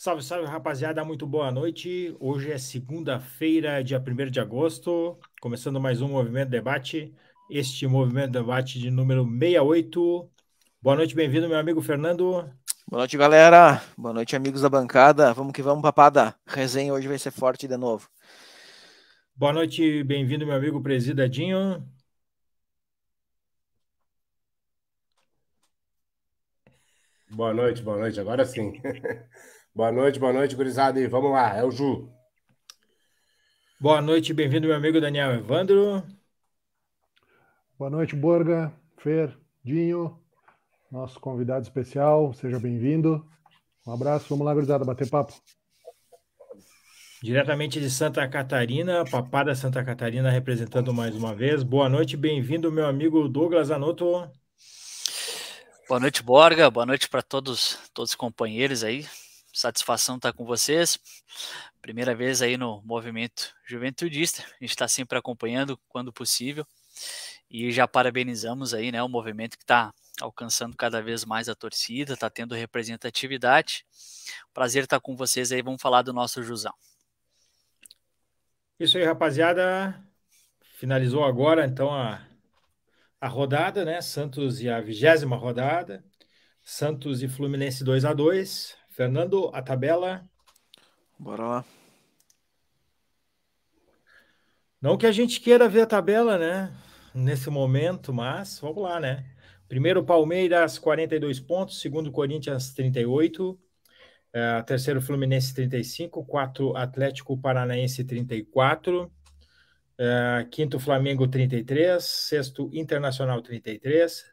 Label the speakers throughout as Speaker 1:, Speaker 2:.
Speaker 1: Salve, salve, rapaziada, muito boa noite. Hoje é segunda-feira, dia 1 de agosto, começando mais um Movimento Debate, este Movimento Debate de número 68. Boa noite, bem-vindo, meu amigo Fernando.
Speaker 2: Boa noite, galera. Boa noite, amigos da bancada. Vamos que vamos, papada. Resenha hoje vai ser forte de novo. Boa noite, bem-vindo, meu amigo Presidadinho.
Speaker 3: Boa noite, boa noite. Agora sim. Boa noite, boa noite, gurizada. E vamos lá, é o Ju.
Speaker 1: Boa noite, bem-vindo, meu amigo Daniel Evandro. Boa
Speaker 4: noite, Borga, Fer, Dinho, nosso convidado especial, seja bem-vindo. Um abraço, vamos lá, gurizada, bater papo.
Speaker 1: Diretamente de Santa Catarina, Papada Santa Catarina representando mais uma vez. Boa noite, bem-vindo, meu amigo Douglas
Speaker 5: Anoto. Boa noite, Borga. Boa noite para todos, todos os companheiros aí satisfação estar com vocês. Primeira vez aí no movimento juventudista, a gente está sempre acompanhando quando possível e já parabenizamos aí, né, o movimento que está alcançando cada vez mais a torcida, está tendo representatividade. Prazer estar com vocês aí, vamos falar do nosso Jusão.
Speaker 1: Isso aí, rapaziada. Finalizou agora então a, a rodada, né? Santos e a vigésima rodada. Santos e Fluminense 2 a 2 Fernando, a tabela. Bora lá. Não que a gente queira ver a tabela, né? Nesse momento, mas vamos lá, né? Primeiro, Palmeiras, 42 pontos. Segundo, Corinthians, 38. Uh, é, terceiro, Fluminense, 35. Quarto, Atlético Paranaense, 34. Uh, é, quinto, Flamengo, 33. Sexto, Internacional, 33.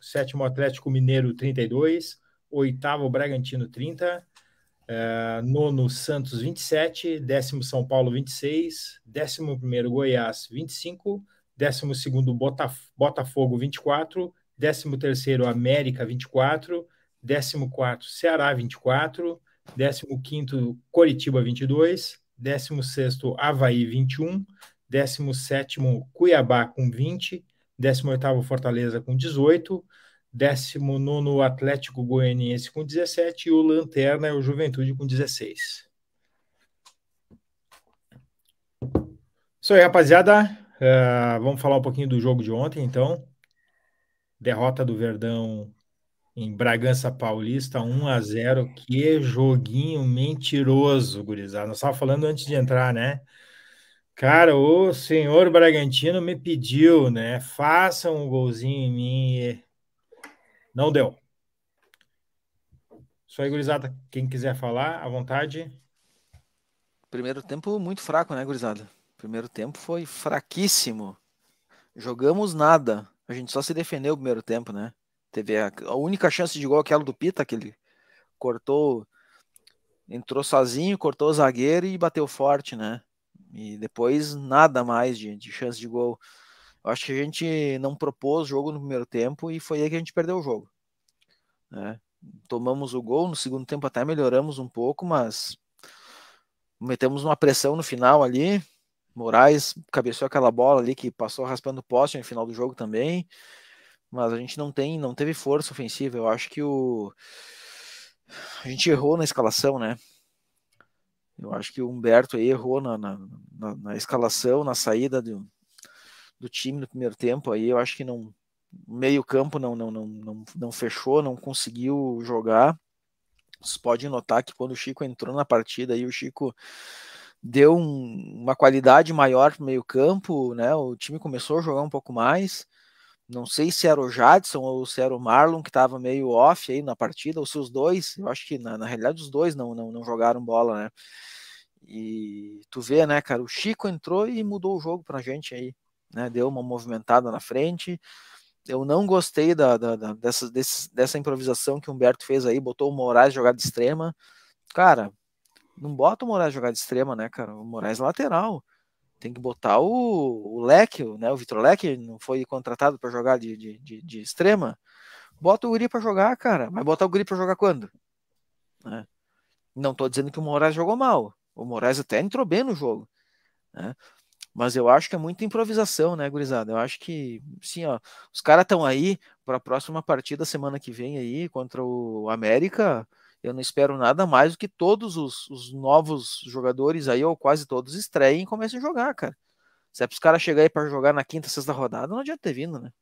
Speaker 1: sétimo Atlético Mineiro, 32 oitavo Bragantino 30, uh, eh, nono Santos 27, décimo São Paulo 26, décimo primeiro Goiás 25, décimo segundo Botaf Botafogo 24, décimo terceiro América 24, décimo quarto Ceará 24, décimo quinto Coritiba 22, décimo sexto Havaí 21, décimo sétimo Cuiabá com 20, décimo oitavo Fortaleza com 18, 19 Atlético Goianiense com 17 e o Lanterna é o Juventude com 16. Isso aí, rapaziada. Uh, vamos falar um pouquinho do jogo de ontem, então. Derrota do Verdão em Bragança Paulista, 1 a 0 Que joguinho mentiroso, gurizada. Nós estávamos falando antes de entrar, né? Cara, o senhor Bragantino me pediu, né? Façam um golzinho em mim. Não deu. Só aí, gurizada.
Speaker 2: Quem quiser falar, à vontade. Primeiro tempo muito fraco, né, gurizada? Primeiro tempo foi fraquíssimo. Jogamos nada. A gente só se defendeu o primeiro tempo, né? Teve a, a única chance de gol aquela do Pita, que ele cortou, entrou sozinho, cortou o zagueiro e bateu forte, né? E depois nada mais de, de chance de gol. Eu acho que a gente não propôs jogo no primeiro tempo e foi aí que a gente perdeu o jogo. Né? Tomamos o gol, no segundo tempo até melhoramos um pouco, mas metemos uma pressão no final ali. Moraes cabeceou aquela bola ali que passou raspando o poste no final do jogo também. Mas a gente não tem, não teve força ofensiva. Eu acho que o a gente errou na escalação, né? Eu acho que o Humberto errou na, na, na, na escalação, na saída do, do time no primeiro tempo aí, eu acho que não meio campo não não não não, não fechou, não conseguiu jogar. Vocês pode notar que quando o Chico entrou na partida aí, o Chico deu um, uma qualidade maior para o meio campo, né? O time começou a jogar um pouco mais. Não sei se era o Jadson ou se era o Marlon que estava meio off aí na partida, ou se os dois, eu acho que na, na realidade os dois não, não, não jogaram bola, né? E tu vê, né, cara, o Chico entrou e mudou o jogo pra gente aí né? Deu uma movimentada na frente. Eu não gostei da, da, da dessa, desse, dessa improvisação que o Humberto fez aí, botou o Moraes jogar de extrema. Cara, não bota o Moraes jogar de extrema, né, cara? O Moraes é lateral. Tem que botar o, o Leque, né? O Vitor Leque não foi contratado para jogar de, de, de, de, extrema. Bota o Guri para jogar, cara. Mas bota o Guri para jogar quando? Né? Não tô dizendo que o Moraes jogou mal. O Moraes até entrou bem no jogo. Né? Mas eu acho que é muita improvisação, né, gurizada? Eu acho que, sim, ó, os caras estão aí para a próxima partida semana que vem aí contra o América. Eu não espero nada mais do que todos os, os novos jogadores aí, ou quase todos, estreiem e comecem a jogar, cara. Se é para os caras chegarem para jogar na quinta, sexta rodada, não adianta ter vindo, né?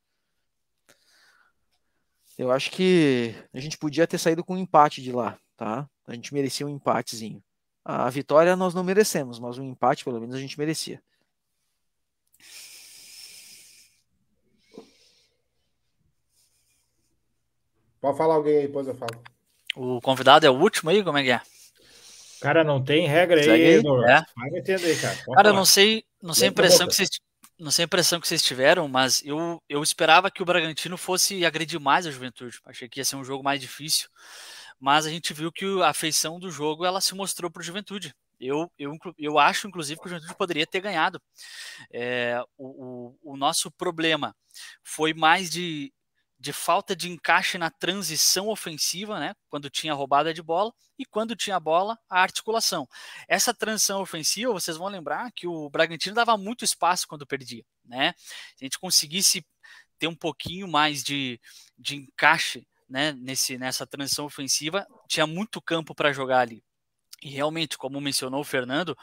Speaker 2: Eu acho que a gente podia ter saído com um empate de lá, tá? A gente merecia um empatezinho. A vitória nós não merecemos, mas um empate pelo menos a gente merecia.
Speaker 3: Pode falar alguém aí, depois eu falo.
Speaker 5: O convidado é o último aí? Como é que é? Cara, não tem regra aí, aí É.
Speaker 3: Vai
Speaker 1: entender, cara. cara, falar. não
Speaker 5: sei, não sei a impressão que vocês. Não sei a impressão que vocês tiveram, mas eu, eu esperava que o Bragantino fosse agredir mais a juventude. Achei que ia ser um jogo mais difícil. Mas a gente viu que a feição do jogo ela se mostrou para o juventude. Eu, eu, eu acho, inclusive, que o Juventude poderia ter ganhado. É, o, o, o, nosso problema foi mais de, de falta de encaixe na transição ofensiva, né? Quando tinha roubada de bola e quando tinha bola, a articulação. Essa transição ofensiva, vocês vão lembrar que o Bragantino dava muito espaço quando perdia, né? Se a gente conseguisse ter um pouquinho mais de, de encaixe, né? Nesse, nessa transição ofensiva, tinha muito campo para jogar ali. E realmente, como mencionou o Fernando,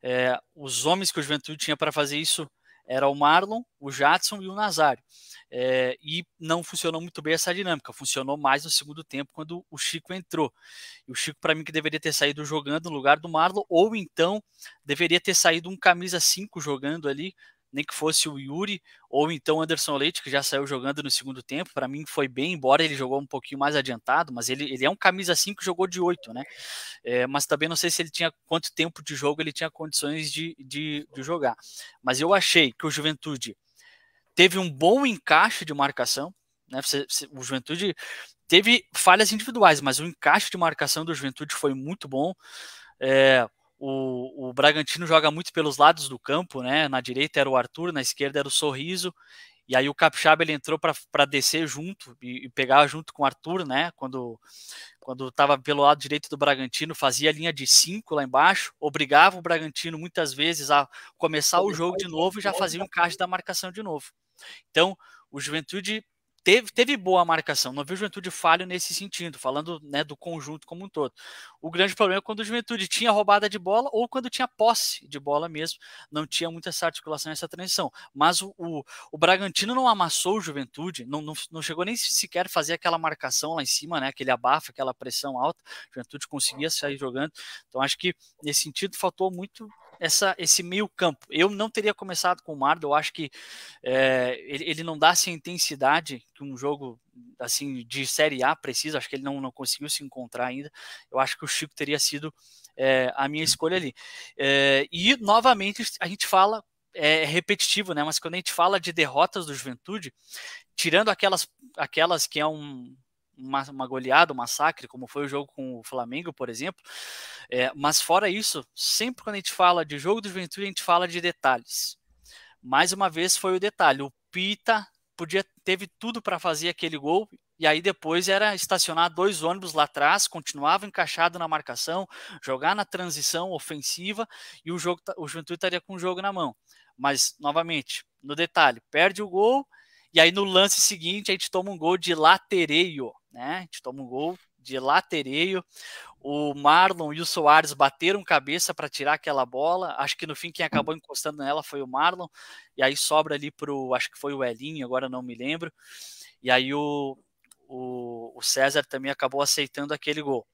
Speaker 5: é, os homens que o Juventude tinha para fazer isso era o Marlon, o Jadson e o Nazário. É, e não funcionou muito bem essa dinâmica. Funcionou mais no segundo tempo quando o Chico entrou. E o Chico, para mim, que deveria ter saído jogando no lugar do Marlon, ou então deveria ter saído um camisa 5 jogando ali, nem que fosse o Yuri ou então Anderson Leite, que já saiu jogando no segundo tempo. Para mim foi bem, embora ele jogou um pouquinho mais adiantado, mas ele, ele é um camisa 5 jogou de 8, né? É, mas também não sei se ele tinha quanto tempo de jogo ele tinha condições de, de, de jogar. Mas eu achei que o Juventude teve um bom encaixe de marcação. Né? O Juventude teve falhas individuais, mas o encaixe de marcação do Juventude foi muito bom. É, o, o, Bragantino joga muito pelos lados do campo, né? Na direita era o Arthur, na esquerda era o Sorriso. E aí o Capixaba ele entrou para descer junto e, e, pegar junto com o Arthur, né? Quando quando estava pelo lado direito do Bragantino, fazia a linha de cinco lá embaixo, obrigava o Bragantino muitas vezes a começar o jogo de novo e já fazia um encaixe da marcação de novo. Então, o Juventude teve, teve boa marcação, não viu o Juventude falho nesse sentido, falando né, do conjunto como um todo. O grande problema é quando o Juventude tinha roubada de bola ou quando tinha posse de bola mesmo, não tinha muita essa articulação, essa transição. Mas o, o, o Bragantino não amassou o Juventude, não, não, não, chegou nem sequer a fazer aquela marcação lá em cima, né, aquele abafo, aquela pressão alta, o Juventude conseguia sair jogando. Então acho que nesse sentido faltou muito essa, esse meio campo. Eu não teria começado com o Mardo, eu acho que é, ele, ele, não dá essa intensidade que um jogo assim de Série A precisa, acho que ele não, não conseguiu se encontrar ainda. Eu acho que o Chico teria sido é, a minha escolha ali. É, e, novamente, a gente fala, é, é repetitivo, né? Mas quando a gente fala de derrotas do Juventude, tirando aquelas, aquelas que é um, uma, uma goleada, um massacre, como foi o jogo com o Flamengo, por exemplo. É, mas fora isso, sempre quando a gente fala de jogo do Juventude, a gente fala de detalhes. Mais uma vez foi o detalhe. O Pita podia teve tudo para fazer aquele gol e aí depois era estacionar dois ônibus lá atrás, continuava encaixado na marcação, jogar na transição ofensiva e o jogo o Juventude estaria com o jogo na mão. Mas novamente, no detalhe, perde o gol e aí no lance seguinte a gente toma um gol de latereio né? A gente toma um gol de latereio. O Marlon e o Soares bateram cabeça para tirar aquela bola. Acho que no fim quem acabou encostando nela foi o Marlon. E aí sobra ali pro, acho que foi o Elinho, agora não me lembro. E aí o, o, o César também acabou aceitando aquele gol.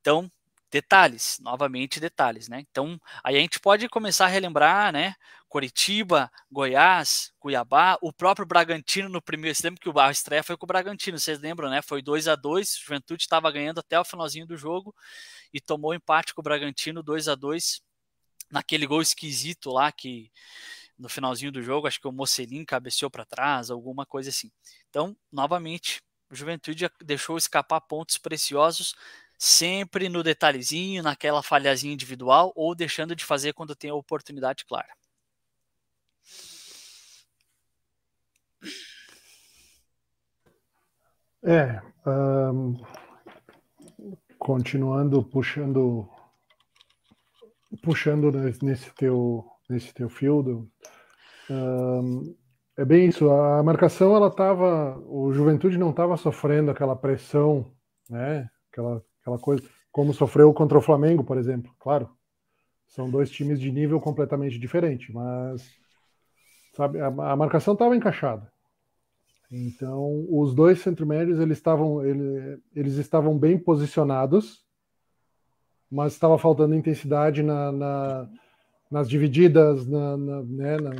Speaker 5: Então, Detalhes, novamente detalhes, né? Então, aí a gente pode começar a relembrar, né? Coritiba, Goiás, Cuiabá, o próprio Bragantino no primeiro. Você lembra que o a estreia foi com o Bragantino, vocês lembram, né? Foi 2 a 2 Juventude estava ganhando até o finalzinho do jogo e tomou empate com o Bragantino 2 a 2 naquele gol esquisito lá que no finalzinho do jogo, acho que o Mocelin cabeceou para trás, alguma coisa assim. Então, novamente, o Juventude deixou escapar pontos preciosos sempre no detalhezinho, naquela falhazinha individual ou deixando de fazer quando tem a oportunidade clara.
Speaker 4: É, um, continuando puxando puxando nesse teu nesse teu field, um, é bem isso. A marcação ela tava, o Juventude não estava sofrendo aquela pressão, né? Aquela aquela coisa, como sofreu contra o Flamengo, por exemplo. Claro, são dois times de nível completamente diferente, mas sabe, a, a marcação estava encaixada. Então, os dois centromédios eles estavam ele, eles estavam bem posicionados, mas estava faltando intensidade na, na nas divididas, na, na, né, na,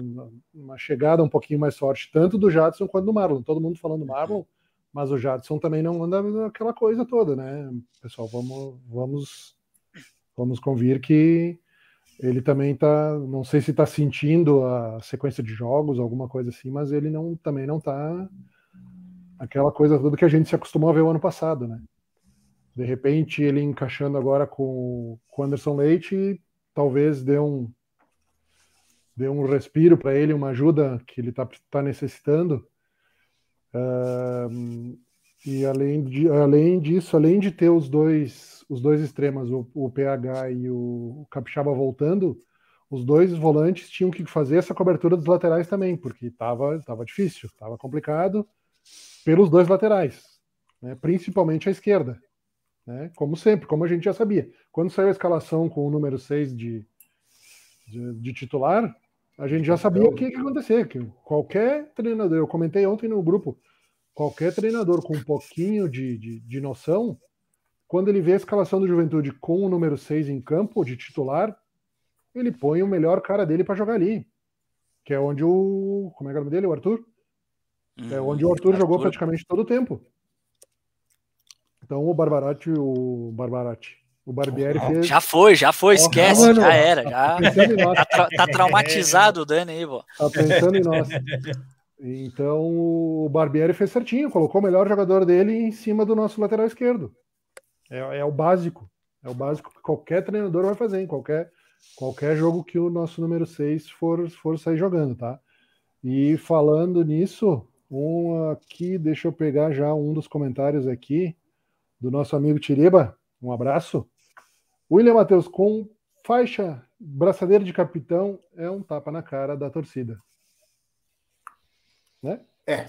Speaker 4: na, chegada um pouquinho mais forte, tanto do Jadson quanto do Marlon. Todo mundo falando do Marlon. Mas o Jadson também não anda aquela coisa toda, né? Pessoal, vamos, vamos, vamos convir que ele também tá, não sei se está sentindo a sequência de jogos, alguma coisa assim, mas ele não, também não está aquela coisa toda que a gente se acostumou a ver o ano passado, né? De repente ele encaixando agora com o Anderson Leite, talvez dê um dê um respiro para ele, uma ajuda que ele está tá necessitando. Uh, e além, de, além disso, além de ter os dois, os dois extremos, o, o PH e o, o Capixaba voltando, os dois volantes tinham que fazer essa cobertura dos laterais também, porque estava tava difícil, estava complicado pelos dois laterais, né? principalmente a esquerda. Né? Como sempre, como a gente já sabia. Quando saiu a escalação com o número 6 de, de, de titular, a gente já então, sabia o que ia acontecer, que qualquer treinador, eu comentei ontem no grupo, qualquer treinador com um pouquinho de, de, de noção, quando ele vê a escalação do Juventude com o número 6 em campo, de titular, ele põe o melhor cara dele para jogar ali. Que é onde o. Como é, é o nome dele? O Arthur? é hum, onde o Arthur, Arthur, jogou praticamente todo o tempo. Então o Barbarati, o Barbarati, o Barbieri oh, fez. Já foi, já foi, oh, esquece, já era. Já... Tá, tá, tá, traumatizado
Speaker 5: o Dani aí, pô. Tá pensando em nós.
Speaker 4: Então o Barbieri fez certinho, colocou o melhor jogador dele em cima do nosso lateral esquerdo.
Speaker 5: É, é o básico.
Speaker 4: É o básico que qualquer treinador vai fazer em qualquer, qualquer jogo que o nosso número 6 for, for sair jogando, tá? E falando nisso, um aqui, deixa eu pegar já um dos comentários aqui do nosso amigo Tireba, um abraço. William Matheus, com faixa braçadeira de capitão, é um tapa na cara da torcida.
Speaker 3: Né? É.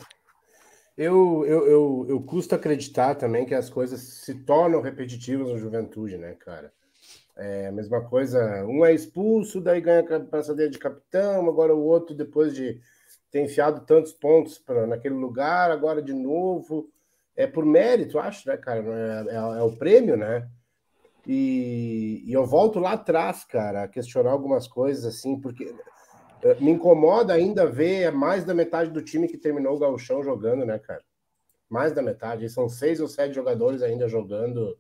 Speaker 3: Eu, eu, eu, eu custo acreditar também que as coisas se tornam repetitivas na juventude, né, cara? É a mesma coisa, um é expulso, daí ganha a braçadeira de capitão, agora o outro, depois de ter enfiado tantos pontos pra, naquele lugar, agora de novo é por mérito, acho, né, cara? É, é, é o prêmio, né? E, e, eu volto lá atrás, cara, a questionar algumas coisas, assim, porque eh, me incomoda ainda ver mais da metade do time que terminou o gauchão jogando, né, cara? Mais da metade, são seis ou sete jogadores ainda jogando.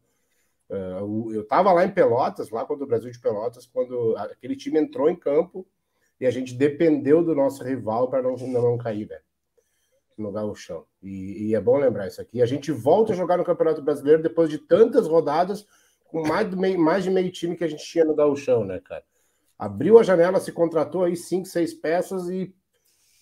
Speaker 3: Eh, eu tava lá em Pelotas, lá quando o Brasil de Pelotas, quando aquele time entrou em campo e a gente dependeu do nosso rival para não, não cair, velho no Gauchão. E, e é bom lembrar isso aqui. A gente volta a jogar no Campeonato Brasileiro depois de tantas rodadas, com mais, de meio, mais de meio time que a gente tinha no Gauchão, né, cara? Abriu a janela, se contratou aí cinco, seis peças e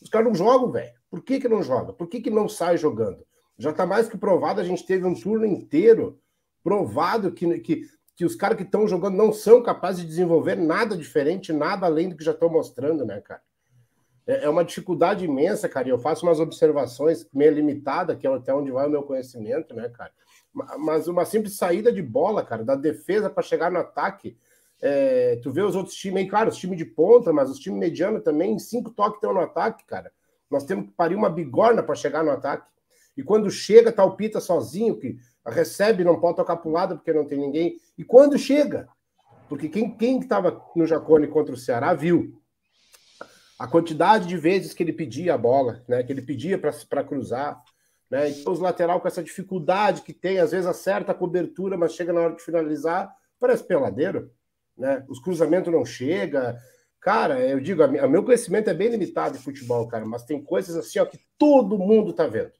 Speaker 3: os caras não jogam, velho. Por que, que não joga? Por que, que não sai jogando? Já tá mais que provado, a gente teve um turno inteiro provado que, que, que os caras que estão jogando não são capazes de desenvolver nada diferente, nada além do que já estão mostrando, né, cara? É, é uma dificuldade imensa, cara. Eu faço umas observações meio limitada, que é até onde vai o meu conhecimento, né, cara? Mas uma simples saída de bola, cara, da defesa para chegar no ataque. É, tu vê os outros times aí, claro, os times de ponta, mas os times medianos também, cinco toques estão no ataque, cara. Nós temos que parir uma bigorna para chegar no ataque. E quando chega, tá o Pita sozinho, que recebe, não pode tocar para o lado porque não tem ninguém. E quando chega, porque quem estava no Jacone contra o Ceará viu, a quantidade de vezes que ele pedia a bola, né? Que ele pedia para cruzar. Né? Então, os lateral com essa dificuldade que tem, às vezes acerta a cobertura, mas chega na hora de finalizar, parece peladeiro. Né? Os cruzamentos não chegam. Cara, eu digo, o meu conhecimento é bem limitado de futebol, cara, mas tem coisas assim ó, que todo mundo está vendo.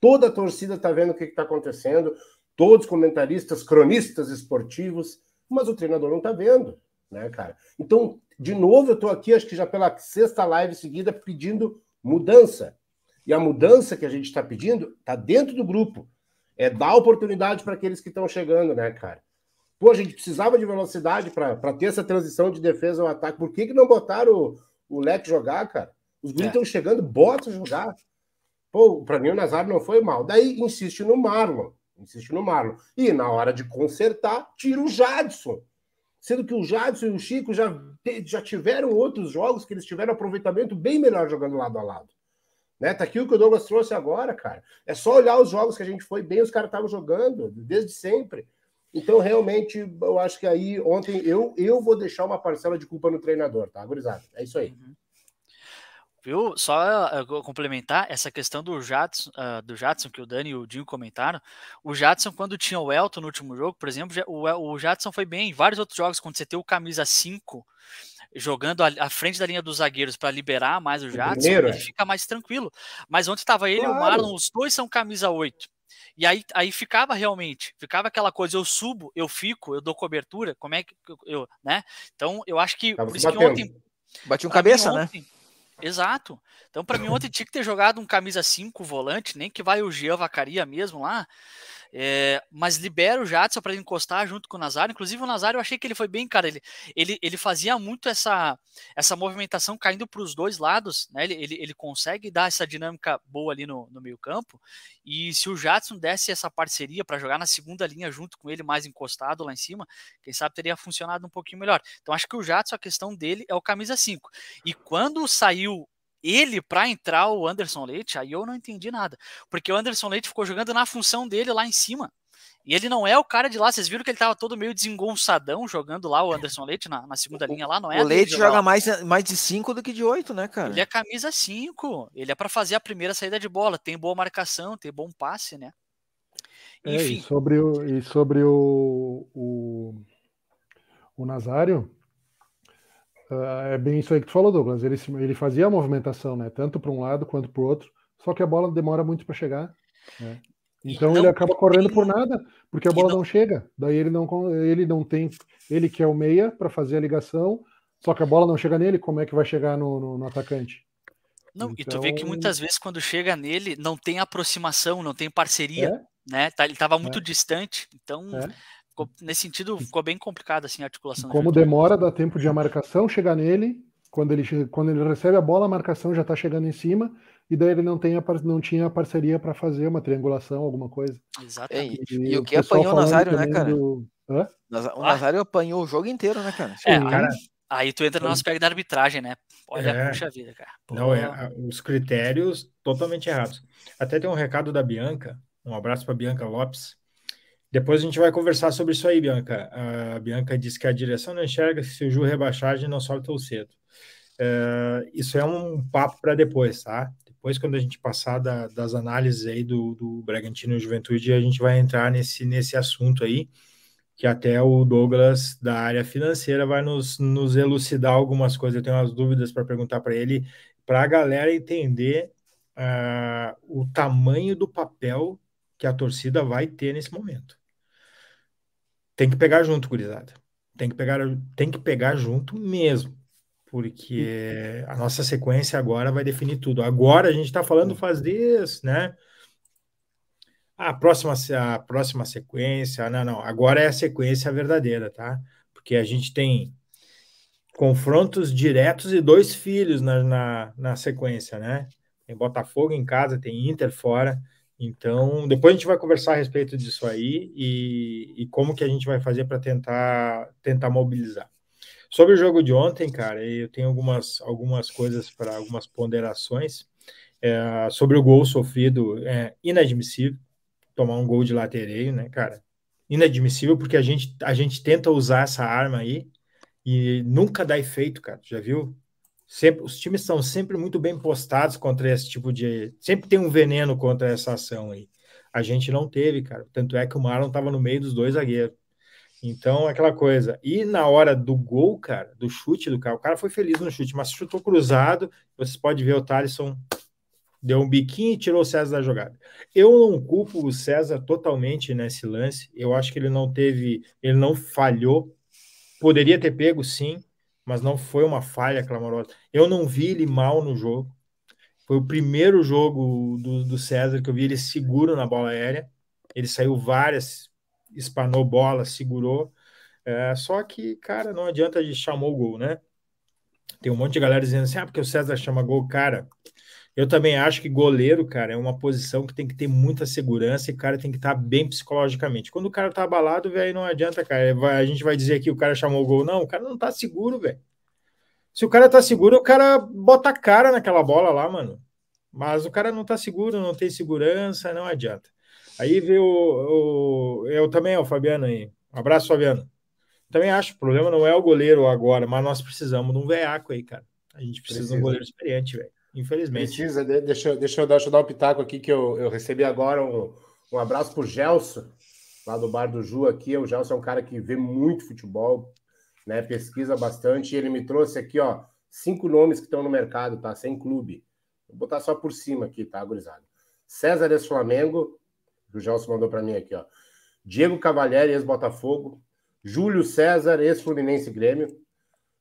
Speaker 3: Toda a torcida está vendo o que, que tá acontecendo, todos comentaristas, cronistas esportivos, mas o treinador não está vendo, né, cara? Então, de novo, eu estou aqui, acho que já pela sexta live seguida, pedindo mudança. E a mudança que a gente está pedindo está dentro do grupo. É dar oportunidade para aqueles que estão chegando, né, cara? Pô, a gente precisava de velocidade para ter essa transição de defesa ao ataque. Por que, que não botaram o, o Leque jogar, cara? Os gritos estão é. chegando, bota jogar. Pô, para mim o Nazário não foi mal. Daí insiste no Marlon. Insiste no Marlon. E na hora de consertar, tira o Jadson sendo que o Jadson e o Chico já, já tiveram outros jogos que eles tiveram aproveitamento bem melhor jogando lado a lado. Né? Tá aqui o que o Douglas trouxe agora, cara. É só olhar os jogos que a gente foi bem, os caras estavam jogando desde sempre. Então, realmente, eu acho que aí ontem eu, eu vou deixar uma parcela de culpa no treinador, tá, gurizada? É isso aí. Uhum.
Speaker 5: Só uh, complementar essa questão do Jadson, uh, ah, do que o Dani e o Dinho comentaram. O Jadson, quando tinha o Elton no último jogo, por exemplo, o, o Jadson foi bem em vários outros jogos, quando você tem o camisa 5 jogando à frente da linha dos zagueiros para liberar mais o Jadson, Primeiro, ele é. fica mais tranquilo. Mas ontem estava ele claro. o Marlon, os dois são camisa 8. E aí, aí ficava realmente, ficava aquela coisa, eu subo, eu fico, eu dou cobertura, como é que eu, né? Então, eu acho que, por isso que ontem
Speaker 2: Bati um cabeça, né? ontem,
Speaker 5: né? Exato. Então, para mim, ontem tinha que ter jogado um camisa 5 volante, nem que vai o Jean Vacaria mesmo lá. É, mas libera o Jadson para encostar junto com o Nazário. Inclusive, o Nazário eu achei que ele foi bem, cara. Ele, ele, ele fazia muito essa, essa movimentação caindo para os dois lados. Né? Ele, ele, ele, consegue dar essa dinâmica boa ali no, no meio-campo. E se o Jadson desse essa parceria para jogar na segunda linha junto com ele, mais encostado lá em cima, quem sabe teria funcionado um pouquinho melhor. Então, acho que o Jadson, a questão dele é o camisa 5. E quando saiu ele, para entrar o Anderson Leite, aí eu não entendi nada. Porque o Anderson Leite ficou jogando na função dele lá em cima. E ele não é o cara de lá. Vocês viram que ele tava todo meio desengonçadão jogando lá, o Anderson Leite, na, na segunda linha lá, não é? O Leite joga
Speaker 2: mais, mais de 5 do que de
Speaker 5: 8, né, cara? Ele é camisa 5. Ele é para fazer a primeira saída de bola. Tem boa marcação, tem bom passe, né? Enfim. É, e
Speaker 4: sobre o, e sobre o, o, o Nazário, Uh, é bem isso aí que tu falou, Douglas. Ele, ele fazia a movimentação, né? Tanto para um lado quanto para o outro. Só que a bola demora muito para chegar. Né? Então ele acaba correndo por nada, porque a bola não... não... chega. Daí ele não, ele não tem. Ele que é o meia para fazer a ligação, só que a bola não chega nele, como é que vai chegar no, no, no atacante?
Speaker 5: Não, então... e tu vê que então muitas vezes quando chega nele, não tem aproximação, não tem parceria. É? Né? Tá, ele estava é. muito é. distante, então é ficou, nesse sentido, ficou bem complicado assim, a articulação. Como demora,
Speaker 4: dá tempo de a marcação chegar nele. Quando ele, quando ele recebe a bola, a marcação já está chegando em cima, e daí ele não, tem a, não tinha a parceria para fazer uma triangulação, alguma coisa.
Speaker 2: Exatamente.
Speaker 5: É, e, e o que apanhou o Nazário, né, cara? Do... O ah. Nazário ah. apanhou o jogo inteiro, né, cara? É, cara... Aí tu entra no aspecto da arbitragem, né? Olha, é. puxa vida, cara.
Speaker 1: Não, é, os critérios totalmente errados. Até tem um recado da Bianca, um abraço para Bianca Lopes. Depois a gente vai conversar sobre isso aí, Bianca. A Bianca disse que a direção não enxerga se o Ju rebaixar, a gente não sobe tão cedo. É, isso é um papo para depois, tá? Depois, quando a gente passar da, das análises aí do, do Bragantino e Juventude, a gente vai entrar nesse, nesse assunto aí, que até o Douglas, da área financeira, vai nos, nos elucidar algumas coisas. Eu tenho umas dúvidas para perguntar para ele, para a galera entender uh, o tamanho do papel que a torcida vai ter nesse momento. Tem que pegar junto, gurizada. Tem que pegar, tem que pegar junto mesmo. Porque a nossa sequência agora vai definir tudo. Agora a gente está falando fazer, né? A próxima, a próxima sequência, não, não. Agora é a sequência verdadeira, tá? Porque a gente tem confrontos diretos e dois filhos na, na, na sequência, né? Tem Botafogo em casa, tem Inter fora. Então, depois a gente vai conversar a respeito disso aí e, e como que a gente vai fazer para tentar, tentar mobilizar. Sobre o jogo de ontem, cara, eu tenho algumas, algumas coisas para algumas ponderações. É, sobre o gol sofrido, é inadmissível tomar um gol de latereio, né, cara? Inadmissível porque a gente, a gente tenta usar essa arma aí e nunca dá efeito, cara. Já viu? Sempre, os times são sempre muito bem postados contra esse tipo de. Sempre tem um veneno contra essa ação aí. A gente não teve, cara. Tanto é que o Marlon estava no meio dos dois zagueiros. Então, é aquela coisa. E na hora do gol, cara, do chute do cara, o cara foi feliz no chute, mas chutou cruzado. Vocês podem ver o Thalisson deu um biquinho e tirou o César da jogada. Eu não culpo o César totalmente nesse lance. Eu acho que ele não teve, ele não falhou. Poderia ter pego, sim mas não foi uma falha clamorosa. Eu não vi ele mal no jogo. Foi o primeiro jogo do, do César que eu vi ele seguro na bola aérea. Ele saiu várias, espanou bola, segurou. É, só que, cara, não adianta de chamar o gol, né? Tem um monte de galera dizendo assim: ah, porque o César chama gol, cara. Eu também acho que goleiro, cara, é uma posição que tem que ter muita segurança e o cara tem que estar tá bem psicologicamente. Quando o cara tá abalado, velho, não adianta, cara. É, a gente vai dizer que o cara chamou o gol. Não, o cara não tá seguro, velho. Se o cara tá seguro, o cara bota a cara naquela bola lá, mano. Mas o cara não tá seguro, não tem segurança, não adianta. Aí veio o, o eu também, o Fabiano aí. Um abraço, Fabiano. Também acho, o problema não é o goleiro agora, mas nós precisamos de um veaco aí, cara. A gente precisa, precisa. de um goleiro
Speaker 3: experiente, velho. Infelizmente. Precisa, deixa, deixa, eu, dar, deixa eu dar um pitaco aqui que eu, eu recebi agora um, um abraço pro Gelson, lá do Bar do Ju aqui. O Gelson é um cara que vê muito futebol, né? Pesquisa bastante. E ele me trouxe aqui, ó, cinco nomes que estão no mercado, tá? Sem clube. Vou botar só por cima aqui, tá, gurizada? César ex Flamengo, o Gelson mandou para mim aqui, ó. Diego Cavalieri, ex-Botafogo. Júlio César, ex-Fluminense Grêmio.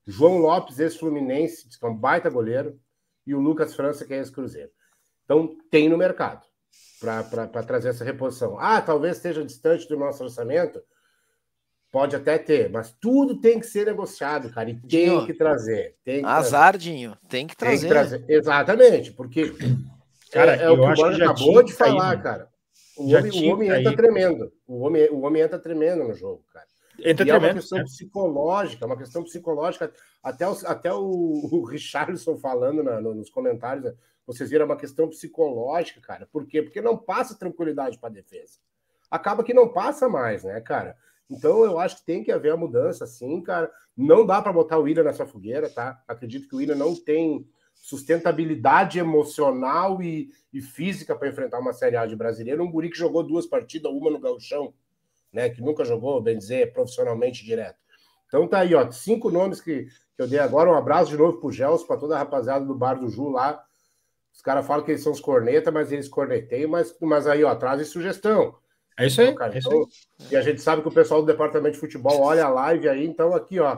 Speaker 3: João Lopes, ex-Fluminense, que é um baita goleiro e o Lucas França, que é ex-cruzeiro. Então, tem no mercado para trazer essa reposição. Ah, talvez esteja distante do nosso orçamento. Pode até ter, mas tudo tem que ser negociado, cara, e tem Dinho, que trazer. Tem que Azardinho, trazer. tem que trazer. Tem que trazer. Exatamente, porque, é, cara, é, é o que o Bono acabou de caído. falar, cara. O já homem, o homem entra tremendo. O homem, o homem entra tremendo no jogo, cara é uma questão né? psicológica, é uma questão psicológica. Até, o, até o, o Richardson falando na, nos comentários, né? vocês viram, é uma questão psicológica, cara. Por quê? Porque não passa tranquilidade para a defesa. Acaba que não passa mais, né, cara? Então eu acho que tem que haver a mudança, sim, cara. Não dá para botar o Willian nessa fogueira, tá? Acredito que o Willian não tem sustentabilidade emocional e, e física para enfrentar uma Série A de brasileiro. Um guri que jogou duas partidas, uma no galchão né? Que nunca jogou, bem dizer, profissionalmente direto. Então tá aí, ó, cinco nomes que, que eu dei agora. Um abraço de novo pro Gels, para toda a rapaziada do Bar do Ju lá. Os caras falam que eles são os corneta, mas eles corneteiam, mas, mas aí, ó, trazem sugestão. É isso aí. Então, é isso então, aí. E a gente sabe que o pessoal do departamento de futebol olha a live aí, então aqui, ó.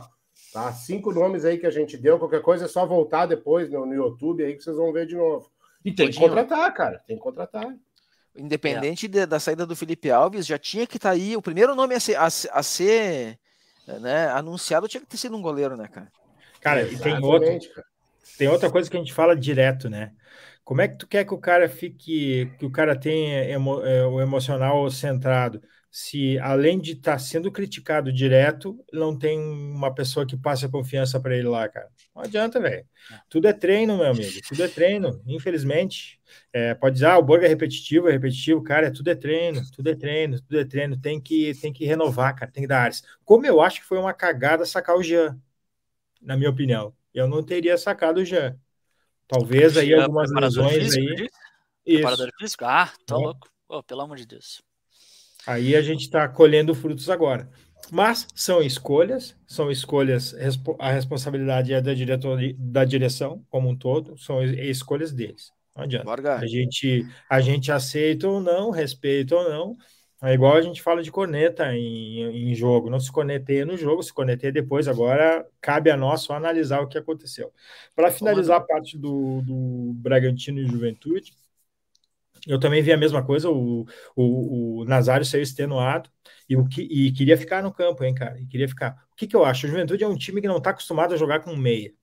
Speaker 3: Tá? Cinco nomes aí que a gente deu. Qualquer coisa é só voltar depois no, no YouTube aí que vocês vão ver de novo.
Speaker 2: E tem que contratar,
Speaker 3: cara. Tem que contratar.
Speaker 2: Independente é. de, da saída do Felipe Alves, já tinha que estar tá aí. O primeiro nome a ser, a, a ser né, anunciado tinha que ter sido um goleiro, né, cara? Cara, e tem, outro, tem outra coisa
Speaker 1: que a gente fala direto, né? Como é que tu quer que o cara fique, que o cara tenha emo, é, o emocional centrado? se além de estar tá sendo criticado direto, não tem uma pessoa que passe a confiança para ele lá, cara. Não adianta, velho. É. Tudo é treino, meu amigo. Tudo é treino, infelizmente. É, pode dizer, ah, o Borga é repetitivo, é repetitivo, cara, é, tudo é treino, tudo é treino, tudo é treino. Tem que, tem que renovar, cara, tem que dar áreas. Como eu acho que foi uma cagada sacar o Jean, na minha opinião. Eu não teria sacado o Jean. Talvez aí é algumas lesões físico, aí.
Speaker 5: Isso. Preparador físico? Ah, tá louco. pelo amor de Deus.
Speaker 1: Aí a gente está colhendo frutos agora. Mas são escolhas, são escolhas, a responsabilidade é da, da direção como um todo, são escolhas deles. Não adianta. Borga. A gente, a gente aceita ou não, respeita ou não. É igual a gente fala de corneta em, em jogo. Não se corneteia no jogo, se corneteia depois. Agora cabe a nós só analisar o que aconteceu. Para é finalizar a né? parte do, do Bragantino e Juventude, eu também vi a mesma coisa, o, o, o Nazário saiu extenuado e, o que, e queria ficar no campo, hein, cara? E queria ficar. O que, que eu acho? O Juventude é um time que não está acostumado a jogar com meia.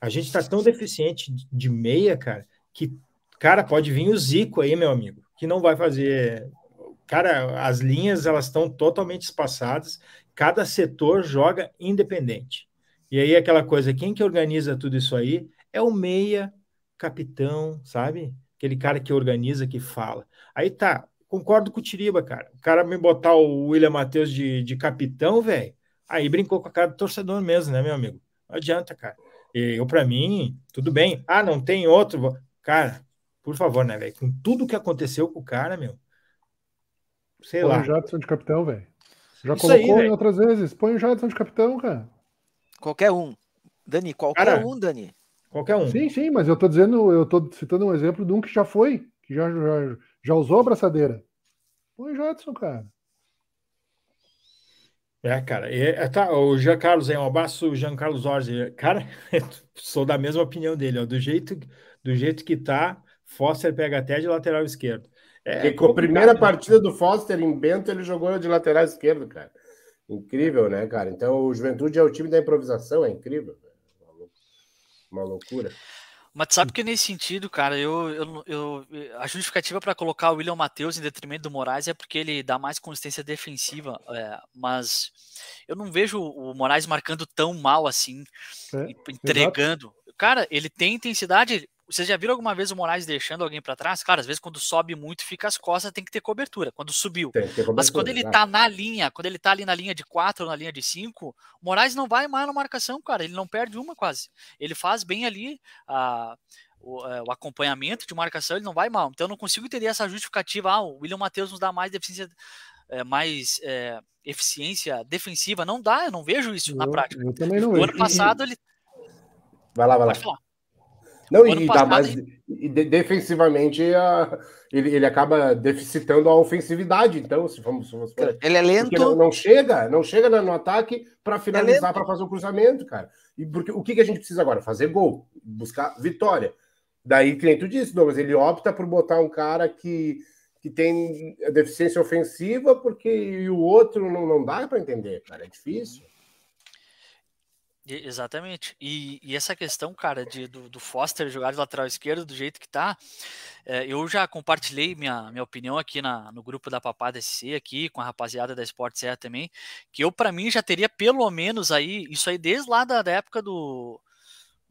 Speaker 1: A gente está tão deficiente de meia, cara, que, cara, pode vir o Zico aí, meu amigo, que não vai fazer. Cara, as linhas elas estão totalmente espaçadas, cada setor joga independente. E aí aquela coisa, quem que organiza tudo isso aí é o meia, capitão, sabe? aquele cara que organiza, que fala. Aí tá, concordo com o Tiriba, cara. O cara me botar o William Matheus de, de capitão, velho, aí brincou com a cara do torcedor mesmo, né, meu amigo? Não adianta, cara. Eu, para mim, tudo bem. Ah, não tem outro. Cara, por favor, né, velho? Com tudo que aconteceu com o cara, meu.
Speaker 2: Sei Põe lá. Põe o
Speaker 4: Jadson de capitão, velho. Já Isso colocou aí, outras vezes. Põe o Jadson de capitão, cara.
Speaker 2: Qualquer um. Dani, qualquer cara, um, Dani.
Speaker 4: Qualquer um. Sim, sim, mas eu estou dizendo, eu estou citando um exemplo de um que já foi, que já, já, já usou a braçadeira. Põe o Jadson, cara.
Speaker 1: É, cara, é, tá, o Jean Carlos aí, um abraço, o Jean Carlos Orge. Cara, sou da mesma opinião dele, ó, do
Speaker 3: jeito, do jeito que tá, Foster pega até de lateral esquerdo. É, com a primeira partida do Foster em Bento, ele jogou de lateral esquerdo, cara. Incrível, né, cara? Então, o Juventude é o time da improvisação, é incrível uma loucura.
Speaker 5: Mas sabe que nesse sentido, cara, eu, eu, eu a justificativa para colocar o William Matheus em detrimento do Moraes é porque ele dá mais consistência defensiva, é, mas eu não vejo o Moraes marcando tão mal assim, é, entregando. Exato. Cara, ele tem intensidade, vocês já viram alguma vez o Moraes deixando alguém para trás? Claro, às vezes quando sobe muito, fica as costas, tem que ter cobertura. Quando subiu. Cobertura, Mas quando ele né? tá na linha, quando ele tá ali na linha de 4 ou na linha de 5, o Moraes não vai mais na marcação, cara. Ele não perde uma quase. Ele faz bem ali a. O, é, o, acompanhamento de marcação, ele não vai mal. Então eu não consigo entender essa justificativa. Ah, o William Matheus nos dá mais deficiência, é, mais é, eficiência defensiva. Não dá, eu não vejo isso na prática. Eu
Speaker 3: também não o vejo. ano passado ele. Vai lá, vai lá. Não, e, dá mais, e defensivamente a, ele, ele acaba deficitando a ofensividade, então, se vamos, vamos Ele é lento. Não, não, chega, não chega no, no ataque para é finalizar, é para fazer o um cruzamento, cara. E porque o que, que a gente precisa agora? Fazer gol, buscar vitória. Daí, que disse, Douglas, ele opta por botar um cara que, que tem deficiência ofensiva, porque o outro não, não dá para entender, cara, é difícil.
Speaker 5: Exatamente. E, e, essa questão, cara, de, do, do, Foster jogar de lateral esquerdo do jeito que tá, é, eu já compartilhei minha, minha opinião aqui na, no grupo da Papada SC, aqui com a rapaziada da Sport Serra também, que eu, para mim, já teria pelo menos aí, isso aí desde lá da, da época do,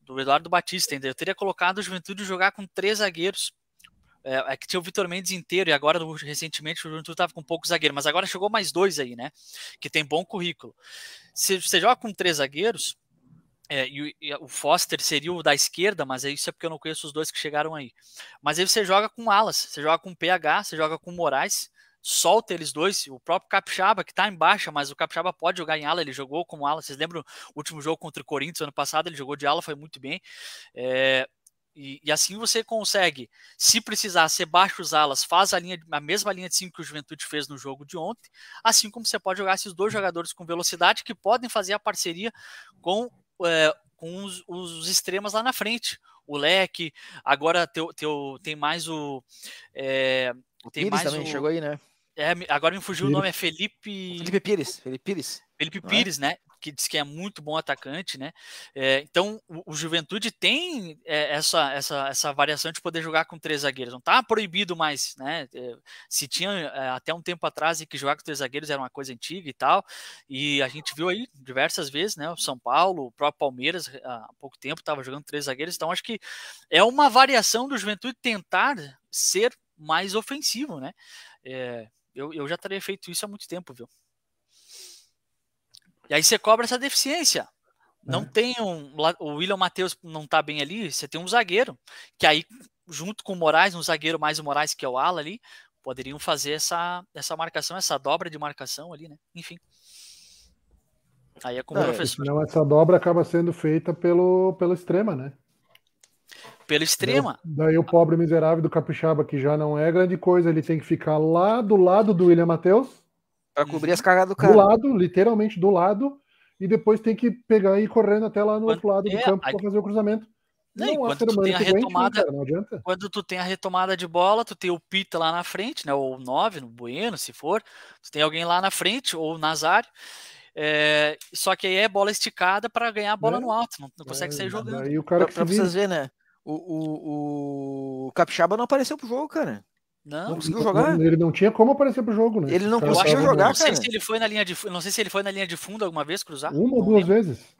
Speaker 5: do Eduardo Batista, ainda eu teria colocado o Juventude jogar com três zagueiros, é, é, que tinha o Vitor Mendes inteiro e agora recentemente o Juventude estava com pouco zagueiro, mas agora chegou mais dois aí, né? Que tem bom currículo. Se você joga com três zagueiros, é, e, e, o Foster seria o da esquerda, mas isso é porque eu não conheço os dois que chegaram aí. Mas aí você joga com alas, você joga com PH, você joga com Moraes, solta eles dois, o próprio Capixaba, que tá em baixa, mas o Capixaba pode jogar em ala, ele jogou como ala, vocês lembram o último jogo contra o Corinthians ano passado, ele jogou de ala, foi muito bem. É, e, e, assim você consegue, se precisar, você baixa os alas, faz a, linha, a mesma linha de 5 que o Juventude fez no jogo de ontem, assim como você pode jogar esses dois jogadores com velocidade que podem fazer a parceria com, é, com os, os extremos lá na frente. O Leque, agora teu, teu, tem mais o. É, o tem Pires mais também o, chegou aí, né? É, agora me fugiu o nome, é Felipe. Felipe Pires. Felipe Pires. Felipe é? Pires, é? né? que diz que é muito bom atacante, né? É, então o, o, Juventude tem é, essa, essa, essa variação de poder jogar com três zagueiros. Não está proibido mais, né? É, se tinha é, até um tempo atrás que jogar com três zagueiros era uma coisa antiga e tal, e a gente viu aí diversas vezes, né? O São Paulo, o próprio Palmeiras, é, há pouco tempo estava jogando três zagueiros. Então acho que é uma variação do Juventude tentar ser mais ofensivo, né? É, eu, eu já teria feito isso há muito tempo, viu? E aí você cobra essa deficiência. Não é. tem um. O William Matheus não tá bem ali, você tem um zagueiro, que aí, junto com o Moraes, um zagueiro mais o Moraes, que é o Ala ali, poderiam fazer essa, essa marcação, essa dobra de marcação ali, né? Enfim. Aí é com é, o professor.
Speaker 4: Não, essa dobra acaba sendo feita pelo, pelo extrema, né?
Speaker 5: Pelo extrema.
Speaker 4: Daí, daí o pobre miserável do Capixaba, que já não é grande coisa, ele tem que ficar lá do lado do William Matheus
Speaker 5: para uhum. cobrir as caras do cara. Do
Speaker 4: lado, literalmente do lado, e depois tem que pegar e ir correndo até lá no quando, outro lado do campo para fazer o cruzamento.
Speaker 5: Não, não é né, retomada, cara? Não adianta. Quando tu tem a retomada de bola, tu tem o Pita lá na frente, né? Ou o 9, no Bueno, se for. Tu tem alguém lá na frente, ou o Nazário. É, só que aí é bola esticada para ganhar a bola é. no alto, não, não consegue é, sair jogando.
Speaker 2: Aí o cara pra, que pra vocês verem, né? O, o, o Capixaba não apareceu pro jogo, cara. Não, não conseguiu jogar. Ele não tinha como aparecer pro jogo, né? Ele não conseguiu jogar, não sei cara.
Speaker 5: Se ele foi na linha de, não sei se ele foi na linha de fundo alguma vez cruzar. Uma ou duas
Speaker 1: lembro. vezes.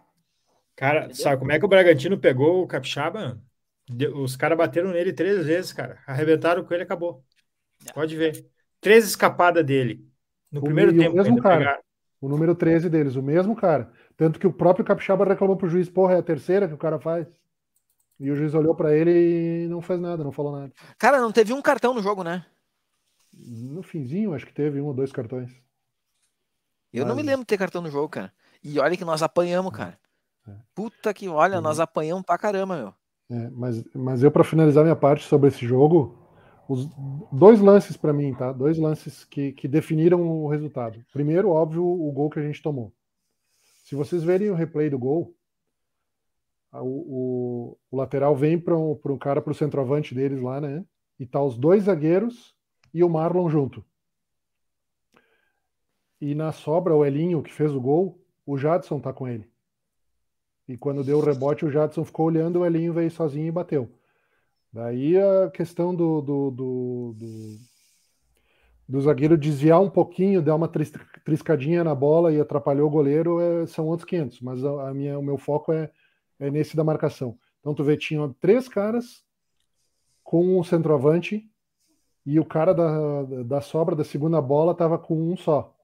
Speaker 1: Cara, Entendeu? sabe como é que o Bragantino pegou o Capixaba? Os caras bateram nele três vezes, cara. Arrebentaram com ele acabou. É. Pode ver. Três escapadas dele. No o primeiro tempo. O mesmo cara. Pegaram.
Speaker 4: O número 13 deles, o mesmo cara. Tanto que o próprio Capixaba reclamou pro juiz, porra, é a terceira que o cara faz. E o juiz olhou para
Speaker 2: ele e não fez nada, não falou nada. Cara, não teve um cartão no jogo, né?
Speaker 4: No finzinho, acho que teve um ou dois cartões. Eu Mas... não me
Speaker 2: lembro de ter cartão no jogo, cara. E olha que nós apanhamos, é. cara. É. Puta que olha, é. nós apanhamos pra caramba, meu.
Speaker 4: É, mas, mas eu, para finalizar minha parte sobre esse jogo, os dois lances para mim, tá? Dois lances que, que definiram o resultado. Primeiro, óbvio, o gol que a gente tomou. Se vocês verem o replay do gol, o, o, lateral vem para um, um cara para o centroavante deles lá, né? E tá os dois zagueiros e o Marlon junto. E na sobra, o Elinho, que fez o gol, o Jadson tá com ele. E quando deu o rebote, o Jadson ficou olhando, o Elinho veio sozinho e bateu. Daí a questão do, do, do, do, do zagueiro desviar um pouquinho, dar uma tris, triscadinha na bola e atrapalhou o goleiro, é, são outros 500. Mas a, a minha, o meu foco é é nesse da marcação. Então tu vê, tinha três caras com um centroavante e o cara da, da sobra da segunda bola tava com um só.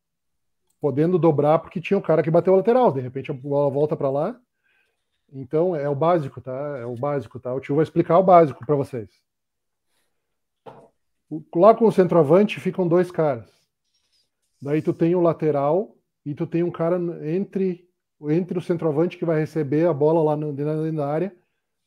Speaker 4: Podendo dobrar porque tinha o cara que bateu a lateral. De repente a bola volta para lá. Então é o básico, tá? É o básico, tá? O tio vai explicar o básico para vocês. Lá com o centroavante ficam dois caras. Daí tu tem o lateral e tu tem um cara entre entre o centroavante que vai receber a bola lá na, dentro da área,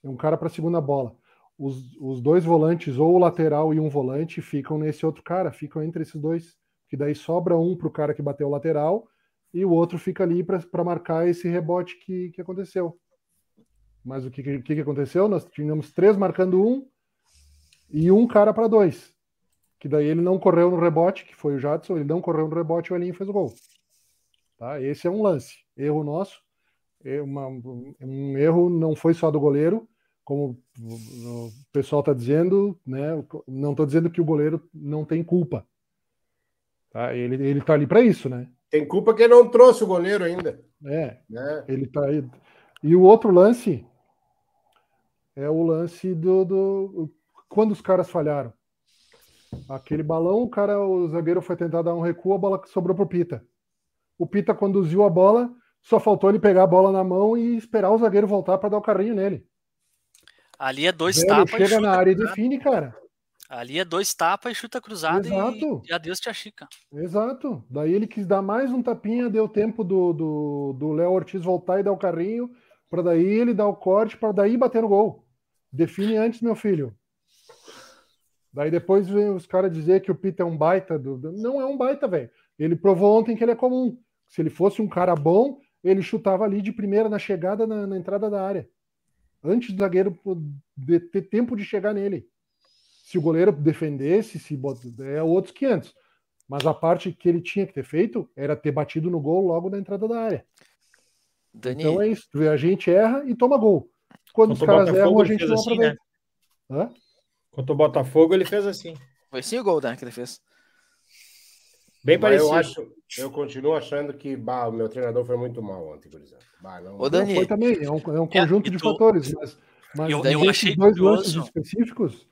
Speaker 4: é um cara para a segunda bola. Os, os dois volantes, ou o lateral e um volante, ficam nesse outro cara, ficam entre esses dois. Que daí sobra um para o cara que bateu o lateral e o outro fica ali para marcar esse rebote que, que aconteceu. Mas o que, que, que aconteceu? Nós tínhamos três marcando um e um cara para dois. Que daí ele não correu no rebote, que foi o Jadson, ele não correu no rebote e o Elinho fez o gol. Tá? Esse é um lance, erro nosso. É uma, um erro não foi só do goleiro, como o pessoal está dizendo, né? não estou dizendo que o goleiro não tem culpa. Tá? Ele está ali para isso, né?
Speaker 3: Tem culpa que não trouxe o goleiro ainda.
Speaker 4: É, né? ele está aí. E o outro lance é o lance do, do quando os caras falharam. Aquele balão, o cara, o zagueiro foi tentar dar um recuo, a bola sobrou pro Pita o Pita conduziu a bola, só faltou ele pegar a bola na mão e esperar o zagueiro voltar para dar o carrinho nele.
Speaker 5: Ali é dois tapas. Chega na área e define, cara. Ali é dois tapas e chuta cruzado Exato. e, adeus tia Chica.
Speaker 4: Exato. Daí ele quis dar mais um tapinha, deu tempo do Léo do, do Ortiz voltar e dar o carrinho, para daí ele dar o corte, para daí bater no gol. Define antes, meu filho. Daí depois vem os caras dizer que o Pita é um baita. Do... Não é um baita, velho. Ele provou ontem que ele é comum. Se ele fosse um cara bom, ele chutava ali de primeira na chegada, na, na entrada da área. Antes do zagueiro poder ter tempo de chegar nele. Se o goleiro defendesse, se é outros 500. Mas a parte que ele tinha que ter feito era ter batido no gol logo na entrada da área. Dani... Então é isso. A gente erra e toma gol. Quando os caras erram, a gente não assim, aproveita.
Speaker 1: Né? Quanto o Botafogo, ele fez assim.
Speaker 3: Foi sim o gol, Dan, né, que ele fez. Bem Mas parecido. Eu, acho, eu continuo achando que bah, o meu treinador foi muito mal ontem, por
Speaker 2: exemplo. Bah, não, Ô, Dani, foi também,
Speaker 4: é um, é um é, conjunto é, de tu... fatores. Mas, mas eu, eu achei dois curioso. lances específicos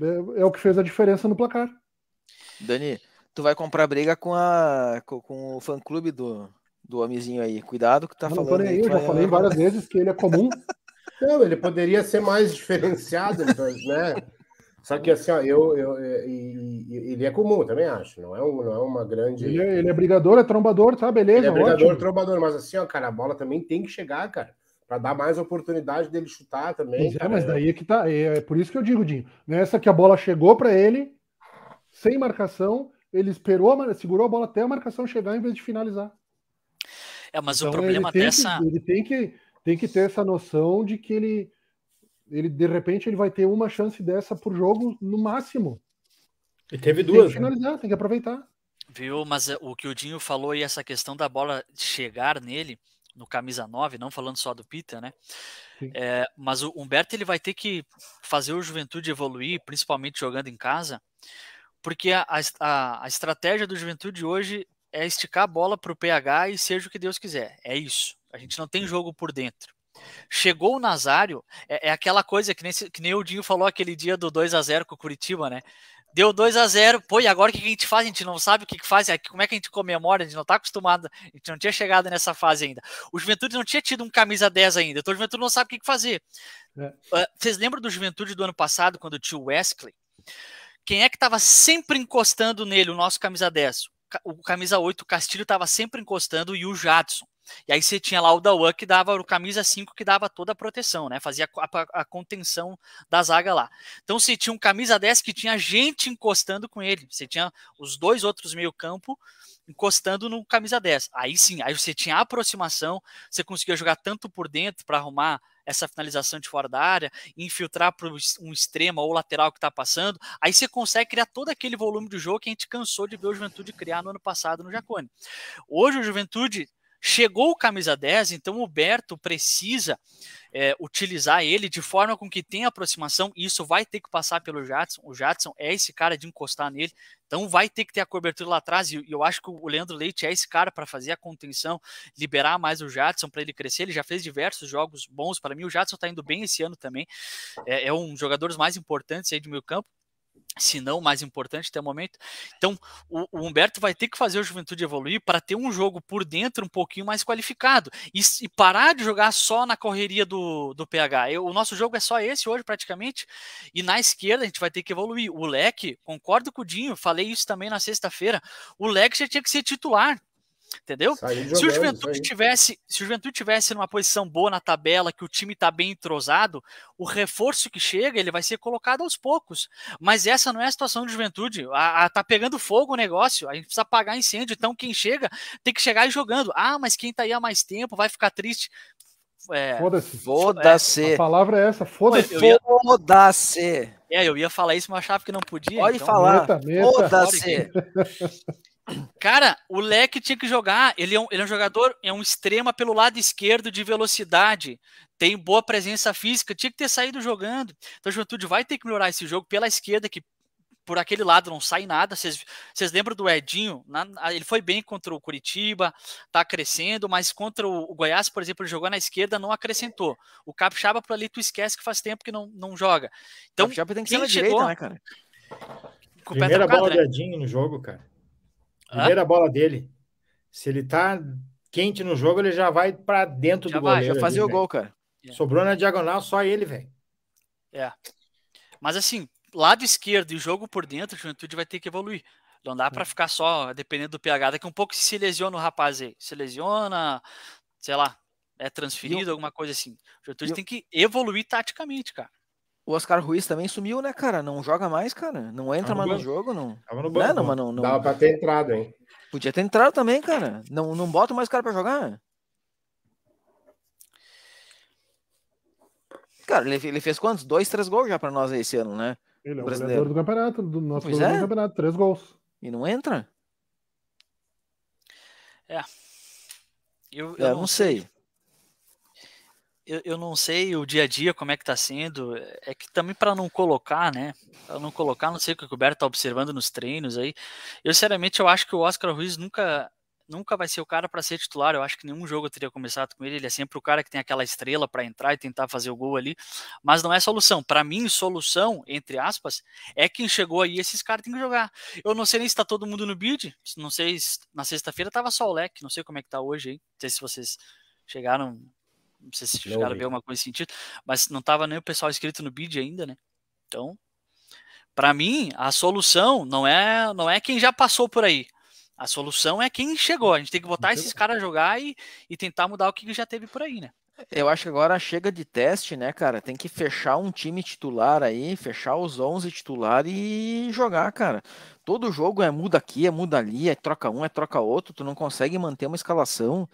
Speaker 4: é, é, o que fez a diferença no placar.
Speaker 2: Dani, tu vai comprar briga com, a, com, com o fã-clube do, do homenzinho aí. Cuidado que tá não, falando. Aí, eu já falei várias
Speaker 4: vezes que ele é comum.
Speaker 2: Não, ele poderia ser mais diferenciado,
Speaker 3: mas, né? Só que assim, ó, eu, eu, é, eu e, ele é comum, também acho. Não é, um, não é uma grande. Ele é,
Speaker 4: ele é brigador, é trombador, tá? Beleza. Ele é brigador, ótimo.
Speaker 3: trombador, mas assim, ó, cara, a bola também tem que chegar, cara. Pra dar mais oportunidade dele chutar também. É, mas é. daí
Speaker 4: é que tá. É, é por isso que eu digo, Dinho. Nessa que a bola chegou para ele, sem marcação, ele esperou, segurou a bola até a marcação chegar em vez de finalizar.
Speaker 5: É, mas então, o problema ele dessa.
Speaker 4: Que, ele tem que, tem que ter essa noção de que ele ele de repente ele vai ter uma chance dessa por jogo no máximo. E teve duas. Tem que né? finalizar, né? tem que aproveitar.
Speaker 5: Viu? Mas eh, o que o Dinho falou e essa questão da bola chegar nele no camisa 9, não falando só do Peter, né? É, mas o Humberto ele vai ter que fazer o Juventude evoluir, principalmente jogando em casa, porque a, a, a estratégia do Juventude hoje é esticar a bola para o PH e seja o que Deus quiser. É isso. A gente não tem jogo por dentro. Chegou o Nazário, é, é aquela coisa que nem, que nem o Dinho falou aquele dia do 2 a 0 com o Curitiba, né? Deu 2 a 0 pô, e agora o que a gente faz? A gente não sabe o que, que faz, é como é que a gente comemora, a gente não tá acostumado, a gente não tinha chegado nessa fase ainda. O Juventude não tinha tido um camisa 10 ainda, então o Juventude não sabe o que, que fazer. É. Uh, vocês lembram do Juventude do ano passado, quando tinha o Wesley? Quem é que tava sempre encostando nele, o nosso camisa 10? O camisa 8, o Castilho, tava sempre encostando e o Jadson. E aí você tinha lá o Dawan que dava o camisa 5 que dava toda a proteção, né? Fazia a, a contenção da zaga lá. Então você tinha um camisa 10 que tinha gente encostando com ele. Você tinha os dois outros meio-campo encostando no camisa 10. Aí sim, aí você tinha aproximação, você conseguia jogar tanto por dentro para arrumar essa finalização de fora da área, infiltrar para um extremo ou lateral que está passando, aí você consegue criar todo aquele volume de jogo que a gente cansou de ver o Juventude criar no ano passado no Jacone. Hoje o Juventude Chegou o camisa 10, então o Berto precisa é, utilizar ele de forma com que tenha aproximação, e isso vai ter que passar pelo Jadson. O Jadson é esse cara de encostar nele, então vai ter que ter a cobertura lá atrás, e eu acho que o Leandro Leite é esse cara para fazer a contenção, liberar mais o Jadson para ele crescer. Ele já fez diversos jogos bons para mim. O Jadson está indo bem esse ano também, é, é um dos jogadores mais importantes aí do meio campo se não o mais importante até o momento. Então, o, o, Humberto vai ter que fazer o Juventude evoluir para ter um jogo por dentro um pouquinho mais qualificado e, e parar de jogar só na correria do, do PH. Eu, o nosso jogo é só esse hoje, praticamente, e na esquerda a gente vai ter que evoluir. O Leque, concordo com o Dinho, falei isso também na sexta-feira, o Leque já tinha que ser titular Entendeu? Jogando, se o Juventude tivesse, se o Juventude tivesse numa posição boa na tabela, que o time está bem entrosado, o reforço que chega, ele vai ser colocado aos poucos. Mas essa não é a situação do Juventude. A, a, tá pegando fogo o negócio, a gente precisa apagar incêndio, então quem chega tem que chegar e jogando. Ah, mas quem tá aí há mais tempo vai ficar triste. É,
Speaker 4: foda-se. Foda-se. A palavra é essa, foda-se.
Speaker 5: Foda-se. É, eu ia falar isso, mas achava que não podia. Pode então... falar. Foda-se. Cara, o Leque tinha que jogar. Ele é, um, ele é um jogador, é um extrema pelo lado esquerdo de velocidade. Tem boa presença física. Tinha que ter saído jogando. Então a Juventude vai ter que melhorar esse jogo pela esquerda, que por aquele lado não sai nada. Vocês lembram do Edinho? Na, ele foi bem contra o Curitiba, tá crescendo, mas contra o, o, Goiás, por exemplo, ele jogou na esquerda, não acrescentou. O Capixaba por ali, tu esquece que faz tempo que não, não joga. Então, Capixaba tem que ser na chegou, direita, né, cara? Primeira bola né? do Edinho
Speaker 1: no jogo, cara. Primeira Hã? bola dele. Se ele tá quente no jogo, ele já vai para dentro já do vai, goleiro. Já fazia o véio. gol, cara. É. Sobrou na diagonal só ele, velho.
Speaker 5: É. Mas assim, lado esquerdo e jogo por dentro, o Juventude vai ter que evoluir. Não dá para é. ficar só dependendo do PH. Daqui um pouco se lesiona o rapaz aí. Se lesiona, sei lá, é transferido, eu, alguma coisa assim. O Juventude eu, tem que evoluir taticamente, cara.
Speaker 2: O Oscar Ruiz também sumiu, né, cara? Não joga mais, cara. Não entra mais no jogo, não. Tava no né, banco. Não, não, mas não, não... Dava pra ter entrado, hein? Podia ter entrado também, cara. Não, não bota mais cara pra jogar. Cara, ele, ele fez quantos? Dois, três gols já pra nós esse ano, né? Ele é o brasileiro. do
Speaker 4: campeonato, do nosso pois é? do campeonato. Três gols. E não entra?
Speaker 5: É. Eu, eu é, não, sei. sei eu, eu não sei o dia a dia como é que tá sendo. É que também para não colocar, né? Para não colocar, não sei o que o Gilberto tá observando nos treinos aí. Eu, sinceramente, eu acho que o Oscar Ruiz nunca nunca vai ser o cara para ser titular. Eu acho que nenhum jogo eu teria começado com ele. Ele é sempre o cara que tem aquela estrela para entrar e tentar fazer o gol ali. Mas não é solução. Para mim, solução, entre aspas, é quem chegou aí, esses caras têm que jogar. Eu não sei nem se está todo mundo no bid. Não sei se na sexta-feira tava só o leque. Não sei como é que tá hoje aí. Não sei se vocês chegaram não sei se não chegaram a ver alguma coisa nesse sentido, mas não estava nem o pessoal inscrito no bid ainda, né? Então, para mim, a solução não é, não é quem já passou por aí. A solução é quem chegou. A gente tem que botar esses caras jogar e, e tentar mudar o que já teve por aí, né?
Speaker 2: Eu acho que agora chega de teste, né, cara? Tem que fechar um time titular aí, fechar os 11 titular e jogar, cara. Todo jogo é muda aqui, é muda ali, é troca um, é troca outro, tu não consegue manter uma escalação.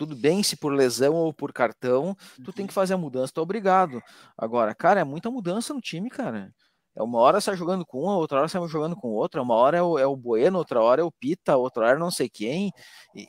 Speaker 2: Tudo bem se por lesão ou por cartão, tu uhum. tem que uhum. fazer a mudança, tu tá é obrigado. Agora, cara, é muita mudança no time, cara. É uma hora está jogando com uma, outra hora está jogando com outra, é uma hora é o, é o Bueno, outra hora é o Pita, outra hora é não sei quem. E,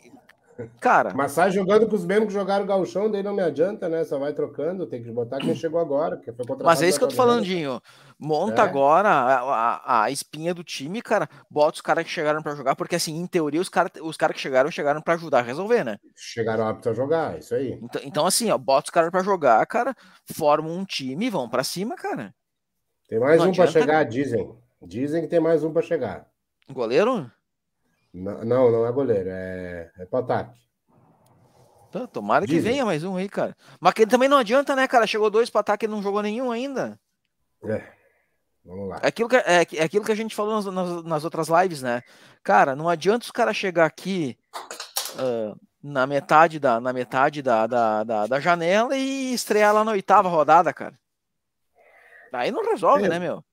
Speaker 2: Cara. Mas sai jogando com os mesmos que jogaram o
Speaker 3: Galchão, daí não me adianta, né? Só vai trocando, tem que botar quem chegou agora, que foi contratado. Mas é isso que eu tô falando,
Speaker 2: Dinho. Monta é. agora a, a, a, espinha do time, cara. Bota os caras que chegaram para jogar, porque assim, em teoria, os caras os cara que chegaram chegaram para ajudar a resolver, né? Chegaram aptos a jogar, isso aí. Então, então assim, ó, bota os caras para jogar, cara, formam um time e vão para cima, cara.
Speaker 3: Tem mais não um para chegar, dizem. Dizem que tem mais
Speaker 2: um para chegar. Goleiro?
Speaker 3: Não, não é goleiro, é, é para ataque. Tá, tomara que venha
Speaker 2: mais um aí, cara. Mas que também não adianta, né, cara? Chegou dois para ataque e não jogou nenhum ainda.
Speaker 3: É. Vamos lá.
Speaker 2: É aquilo que, é, é aquilo que a gente falou nas, nas, nas, outras lives, né? Cara, não adianta os caras chegar aqui uh, na metade, da, na metade da, da, da, da janela e estrear lá na oitava rodada, cara. Aí não resolve, é. né, meu?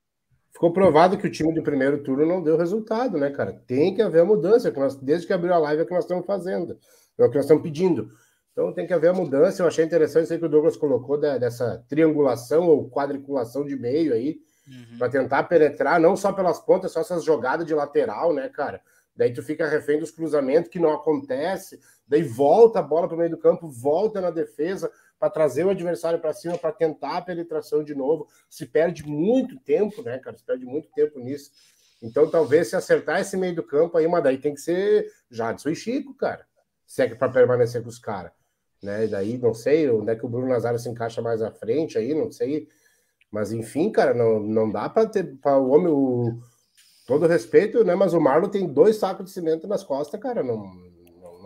Speaker 3: Ficou provado que o time do primeiro turno não deu resultado, né, cara? Tem que haver a mudança, é que nós, desde que abriu a live é que nós estamos fazendo, é o que nós estamos pedindo. Então tem que haver a mudança. Eu achei interessante isso aí que o Douglas colocou da, dessa triangulação ou quadriculação de meio aí, uhum. para tentar penetrar, não só pelas pontas, só essas jogadas de lateral, né, cara? Daí tu fica refém dos cruzamentos que não acontece, daí volta a bola para o meio do campo, volta na defesa para trazer o adversário para cima, para tentar a penetração de novo. Se perde muito tempo, né, cara? Se perde muito tempo nisso. Então, talvez se acertar esse meio do campo aí, mas daí tem que ser Jadson e Chico, cara. Se é que para permanecer com os caras. Né? E daí, não sei onde é que o Bruno Nazário se encaixa mais à frente aí, não sei. Mas, enfim, cara, não, não dá para ter. para o homem, o, todo respeito, né? Mas o Marlon tem dois sacos de cimento nas costas, cara. Não,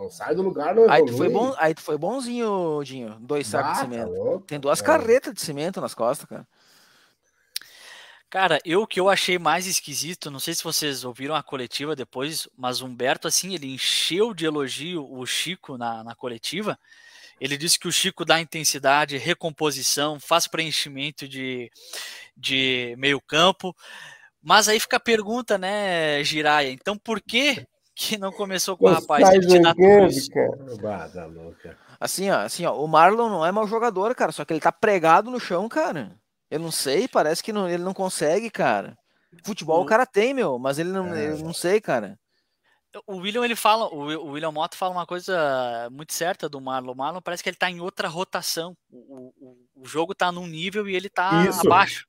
Speaker 3: não sai do lugar, não Aí tu foi, bom,
Speaker 2: aí tu foi bonzinho, Dinho. Dois sacos ah, de tá cimento. Tá Tem duas é. carretas de cimento nas costas, cara.
Speaker 5: Cara, eu que eu achei mais esquisito, não sei se vocês ouviram a coletiva depois, mas Humberto, assim, ele encheu de elogio o Chico na, na coletiva. Ele disse que o Chico dá intensidade, recomposição, faz preenchimento de, de meio campo. Mas aí fica a pergunta, né, Giraia? Então por que que não começou com o rapaz. de te tá Assim, ó, assim, ó, o
Speaker 2: Marlon não é mau jogador, cara, só que ele tá pregado no chão, cara. Eu não sei, parece que não, ele não consegue, cara. Futebol o cara tem, meu, mas ele não, é. ele não sei, cara.
Speaker 5: O William, ele fala, o William Motta fala uma coisa muito certa do Marlon. O Marlon parece que ele tá em outra rotação. O, o, o jogo tá num nível e ele tá Isso. abaixo.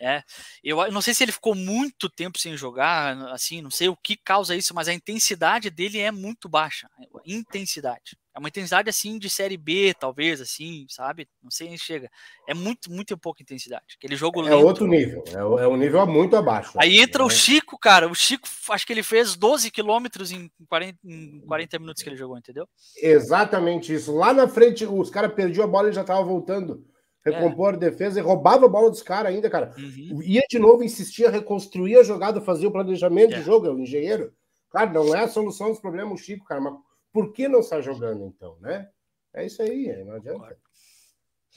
Speaker 5: É, eu, eu não sei se ele ficou muito tempo sem jogar, assim, não sei o que causa isso, mas a intensidade dele é muito baixa. É, intensidade. É uma intensidade assim de série B, talvez, assim, sabe? Não sei se chega. É muito, muito pouca intensidade. Aquele jogo lento. É outro nível,
Speaker 3: é, é um nível muito abaixo.
Speaker 5: Aí entra o é. Chico, cara. O Chico, acho que ele fez 12 quilômetros em 40, em 40 minutos que ele jogou, entendeu?
Speaker 3: Exatamente isso. Lá na frente, os caras perdiam a bola e já tava voltando recompor é. a defesa e roubava a bola dos caras ainda, cara. Uhum. Ia de novo, insistia, reconstruía a jogada, fazia o planejamento é. de jogo, é o engenheiro. cara não é a solução dos problemas, Chico, cara, mas por que não está jogando então, né? É isso aí, não adianta.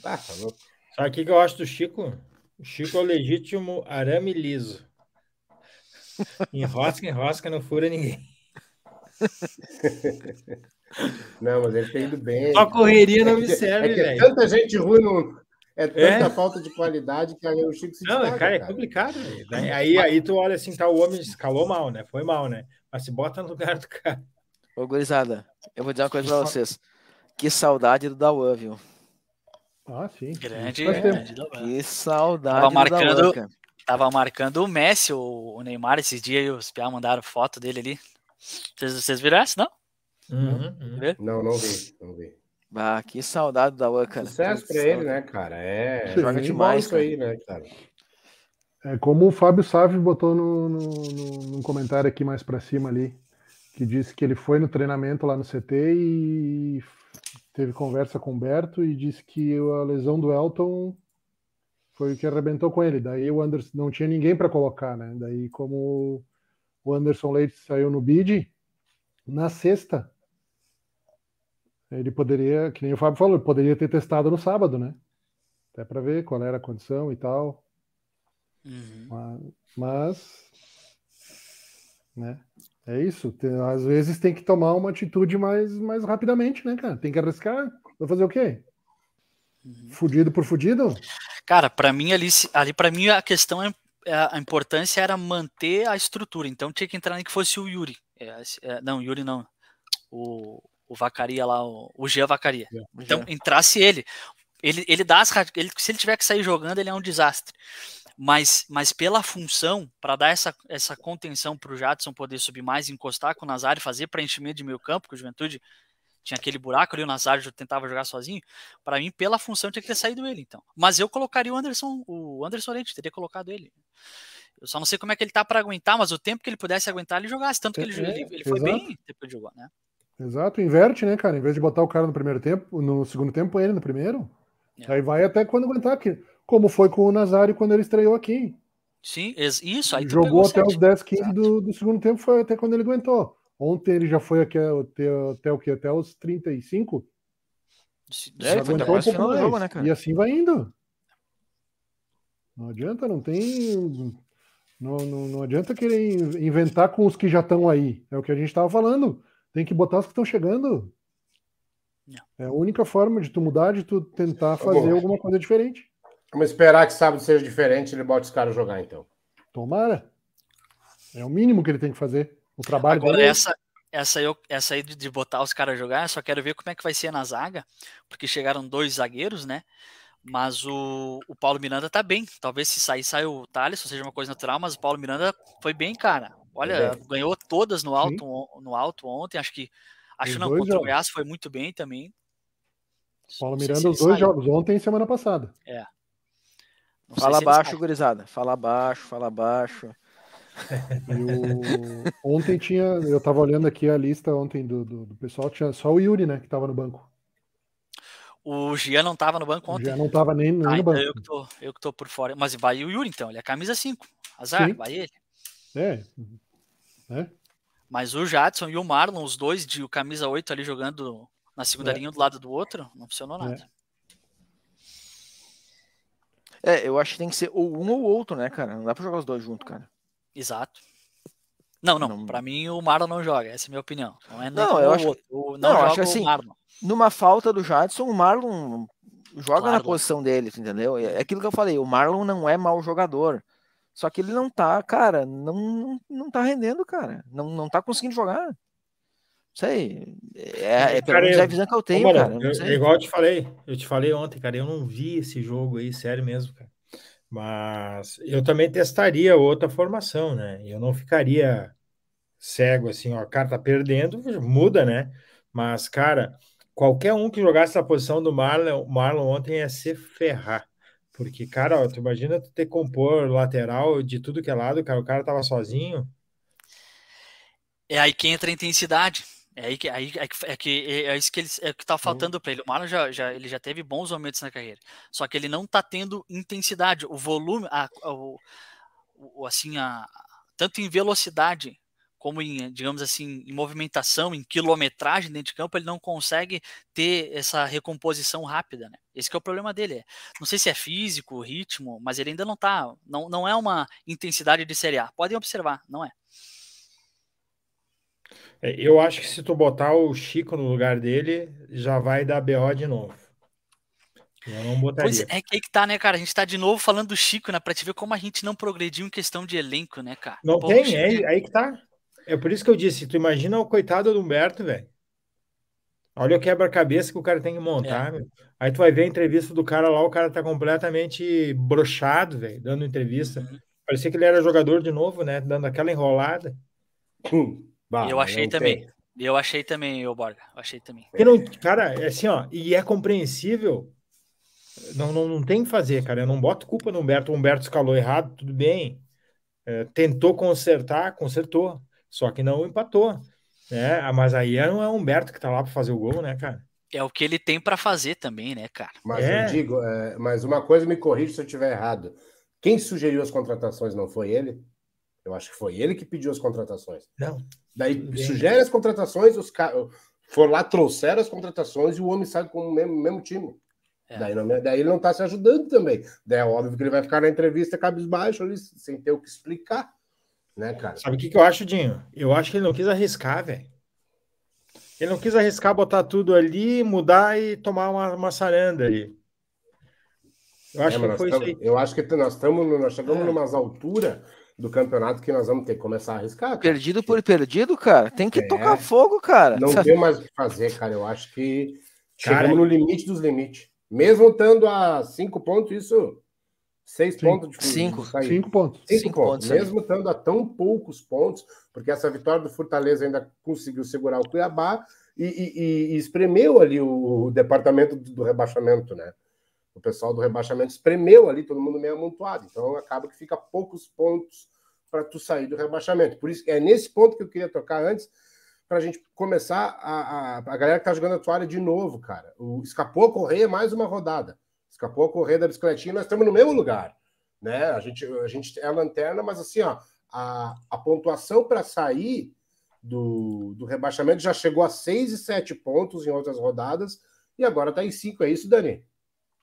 Speaker 1: Ah, tá louco. Sabe o que eu acho do Chico? O Chico é o legítimo arame liso. Enrosca, enrosca, não fura ninguém.
Speaker 3: Não, mas ele tem tá ido bem. Só correria não é me serve, é que velho. Tanta gente ruim no, é, é tanta é. falta de qualidade que aí o Chico se Não, destaca,
Speaker 1: cara, é cara. complicado. Né? É, aí, é aí tu olha assim, tá, o homem escalou mal, né? Foi mal, né? Mas se bota
Speaker 2: no lugar do cara. Ô, gurizada, eu vou dizer uma coisa pra vocês. Que saudade do Dawan, viu? Ah, sim. Grande, grande Que saudade tava marcando, do Dawan,
Speaker 5: Tava marcando o Messi, o Neymar, esses dias, e os Piá mandaram foto dele ali. Vocês, vocês viram essa, não? Uhum, uhum. Não, não vi, não vi. Bah, que
Speaker 2: saudade da Luan, cara. Né? Sucesso pra ele, né, cara? É, joga demais cara. aí, né, cara?
Speaker 4: É como o Fábio Sávio botou no, no, no, no comentário aqui mais para cima ali, que disse que ele foi no treinamento lá no CT e teve conversa com o Berto e disse que a lesão do Elton foi o que arrebentou com ele. Daí o Anderson não tinha ninguém para colocar, né? Daí como o Anderson Leite saiu no bid na sexta, ele poderia, que nem o Fábio falou, ele poderia ter testado no sábado, né? Até para ver qual era a condição e tal. Uhum. Mas, né? É isso. Tem, às vezes tem que tomar uma atitude mais, mais rapidamente, né, cara? Tem que arriscar. Vai fazer o quê? Uhum. Fudido por fudido?
Speaker 5: Cara, para mim ali, ali para mim a questão é, é a importância era manter a estrutura. Então tinha que entrar nem que fosse o Yuri. É, é, não, Yuri não. O o Vacaria lá, o, o Gia Vacaria. Yeah, é. então, yeah. entrasse ele. Ele, ele dá as ele, se ele tiver que sair jogando, ele é um desastre. Mas, mas pela função, para dar essa, essa contenção para o Jadson poder subir mais, encostar com o Nazário, fazer preenchimento de meio campo, que o Juventude tinha aquele buraco ali, o Nazário tentava jogar sozinho. Para mim, pela função, tinha que ter saído ele, então. Mas eu colocaria o Anderson, o Anderson Leite, teria colocado ele. Eu só não sei como é que ele tá para aguentar, mas o tempo que ele pudesse aguentar, ele jogasse. Tanto que ele, é, ele, ele foi bem depois de jogar, né?
Speaker 4: Exato, inverte, né, cara? Em vez de botar o cara no primeiro tempo, no segundo tempo, ele no primeiro. É. Aí vai até quando aguentar aqui. Como foi com o Nazário quando ele estreou aqui.
Speaker 5: Sim, isso. Aí Jogou até os 10,
Speaker 4: 15 do, do, segundo tempo, foi até quando ele aguentou. Ontem ele já foi aqui até, até o que? Até os 35?
Speaker 2: É, já foi até um final do jogo, né, cara? E
Speaker 4: assim vai indo. Não adianta, não tem. Não, não, não adianta querer inventar com os que já estão aí. É o que a gente estava falando. Tem que botar os que estão chegando. Não. É a única forma de tu mudar, de tu tentar tá fazer Bom, alguma coisa diferente.
Speaker 3: Vamos esperar que sábado seja diferente ele bote os caras jogar, então.
Speaker 4: Tomara. É o mínimo que ele tem que fazer. O trabalho Agora, dele. É essa,
Speaker 5: essa, essa aí de botar os caras jogar, só quero ver como é que vai ser na zaga, porque chegaram dois zagueiros, né? Mas o, o Paulo Miranda tá bem. Talvez se sair, saia o Thales, seja uma coisa natural, mas o Paulo Miranda foi bem, cara. Olha, é. ganhou todas no alto, no alto ontem. Acho que acho não, contra jogos. o Goiás foi muito bem também.
Speaker 4: Paulo Miranda, os dois saiu. jogos, ontem e semana passada.
Speaker 5: É. Não fala baixo,
Speaker 2: gurizada. Fala baixo, fala baixo.
Speaker 4: Ontem tinha, eu tava olhando aqui a lista ontem do, do, do, pessoal, tinha só o Yuri, né, que tava no banco.
Speaker 5: O Gia não tava no banco ontem. O Gia não
Speaker 4: tava nem, nem ah, no então banco. Eu que,
Speaker 5: tô, eu que tô por fora. Mas vai o Yuri então, ele é camisa 5. Azar, Sim. vai ele.
Speaker 4: É. Uhum. é.
Speaker 5: Mas o Jadson e o Marlon, os dois de camisa 8 ali jogando na segunda é. linha do lado do outro, não funcionou é. nada.
Speaker 2: É. eu acho que tem que ser ou um ou outro, né, cara? Não dá pra jogar os dois juntos, cara. Exato.
Speaker 5: Não, não, não. pra mim o Marlon não joga, essa é a minha opinião. Não, é não eu acho... Outro. Não, não eu acho assim,
Speaker 2: numa falta do Jadson, o Marlon joga claro. na posição dele, entendeu? É aquilo que eu falei, o Marlon não é mau jogador. Só que ele não tá, cara, não, não tá rendendo, cara. Não, não tá conseguindo jogar. Não sei. É, é, cara, é a visão que eu tenho, cara. Eu, eu, igual eu te
Speaker 1: falei, eu te falei ontem, cara, eu não vi esse jogo aí, sério mesmo, cara. Mas eu também testaria outra formação, né? Eu não ficaria cego assim, ó, cara tá perdendo, muda, né? Mas, cara, qualquer um que jogasse a posição do Marlon, Marlon ontem ia se ferrar. Porque, cara, ó, tu imagina tu ter compor lateral de tudo que é lado, cara, o cara tava sozinho.
Speaker 5: É aí que entra a intensidade. É aí que, aí, é que, é que é isso que ele é que tá faltando para ele. O Marlon já, já, ele já teve bons momentos na carreira, só que ele não tá tendo intensidade, o volume, a, a, o, o, assim, a, tanto em velocidade como em, digamos assim, em movimentação, em quilometragem dentro de campo, ele não consegue ter essa recomposição rápida, né? Esse é o problema dele. É. Não sei se é físico, ritmo, mas ele ainda não tá. Não, não é uma intensidade de Série A. Podem observar, não é.
Speaker 1: é eu acho que se tu botar o Chico no lugar dele, já vai dar BO de novo. Eu não botaria. Pois é, é
Speaker 5: que tá, né, cara? A gente tá de novo falando do Chico, né? Pra te ver como a gente não progrediu em questão de elenco, né, cara? Não Pô, tem, Chico... é,
Speaker 1: aí que tá. É por isso que eu disse, tu imagina o coitado do Humberto, velho. Olha o quebra-cabeça que o cara tem que montar, é. Aí tu vai ver a entrevista do cara lá, o cara tá completamente brochado, velho, dando entrevista. Uhum. Parecia que ele era jogador de novo, né? Dando aquela enrolada. Hum, bah, eu achei também.
Speaker 5: Tem. Eu achei também, ô Borga. Achei também. E
Speaker 1: não, cara, é assim, ó, e é compreensível. Não, não, não tem que fazer, cara. Eu não boto culpa no Humberto. O Humberto escalou errado, tudo bem. É, tentou consertar, consertou. Só que não empatou. É, mas aí é, não é o Humberto que tá lá para fazer o gol, né, cara?
Speaker 5: É o que ele tem para fazer também, né, cara? Mas é. eu digo,
Speaker 3: é, mas
Speaker 5: uma coisa me corrija se eu estiver errado. Quem sugeriu as
Speaker 3: contratações não foi ele? Eu acho que foi ele que pediu as contratações. Não. Daí sugere as contratações, os caras foram lá, trouxeram as contratações e o homem sai com o mesmo, mesmo time. É. Daí, não, daí ele não tá se ajudando também. Daí é óbvio que ele vai ficar na entrevista cabisbaixo, ali, sem ter o que explicar. Né, cara? Sabe o que, que eu acho, Dinho? Eu acho que ele não quis arriscar,
Speaker 1: velho. Ele não quis arriscar botar tudo ali, mudar e tomar uma, uma
Speaker 2: saranda ali.
Speaker 3: Eu acho é, que foi tamo, isso aí. Eu acho que nós, estamos, nós chegamos é. numas alturas do campeonato que nós vamos ter que começar a arriscar.
Speaker 2: Cara. Perdido por perdido, cara. Tem que é. tocar fogo, cara. Não Sabe? tem mais o que
Speaker 3: fazer, cara. Eu acho que cara, chegamos no limite dos limites. Mesmo estando a cinco pontos, isso Seis Sim. pontos de Cinco. Cinco pontos. Cinco, Cinco pontos. pontos. Mesmo estando a tão poucos pontos, porque essa vitória do Fortaleza ainda conseguiu segurar o Cuiabá e, e, e espremeu ali o, o departamento do rebaixamento, né? O pessoal do rebaixamento espremeu ali, todo mundo meio amontoado. Então acaba que fica poucos pontos para tu sair do rebaixamento. Por isso é nesse ponto que eu queria tocar antes, para a gente começar a, a, a galera que tá jogando a toalha de novo, cara. O, escapou a correr mais uma rodada. Escapou a correr da bicicletinha, nós estamos no mesmo lugar. Né? A, gente, a gente é a lanterna, mas assim, ó, a, a pontuação para sair do, do rebaixamento já chegou a 6 e 7 pontos em outras rodadas e agora está em 5, é isso, Dani?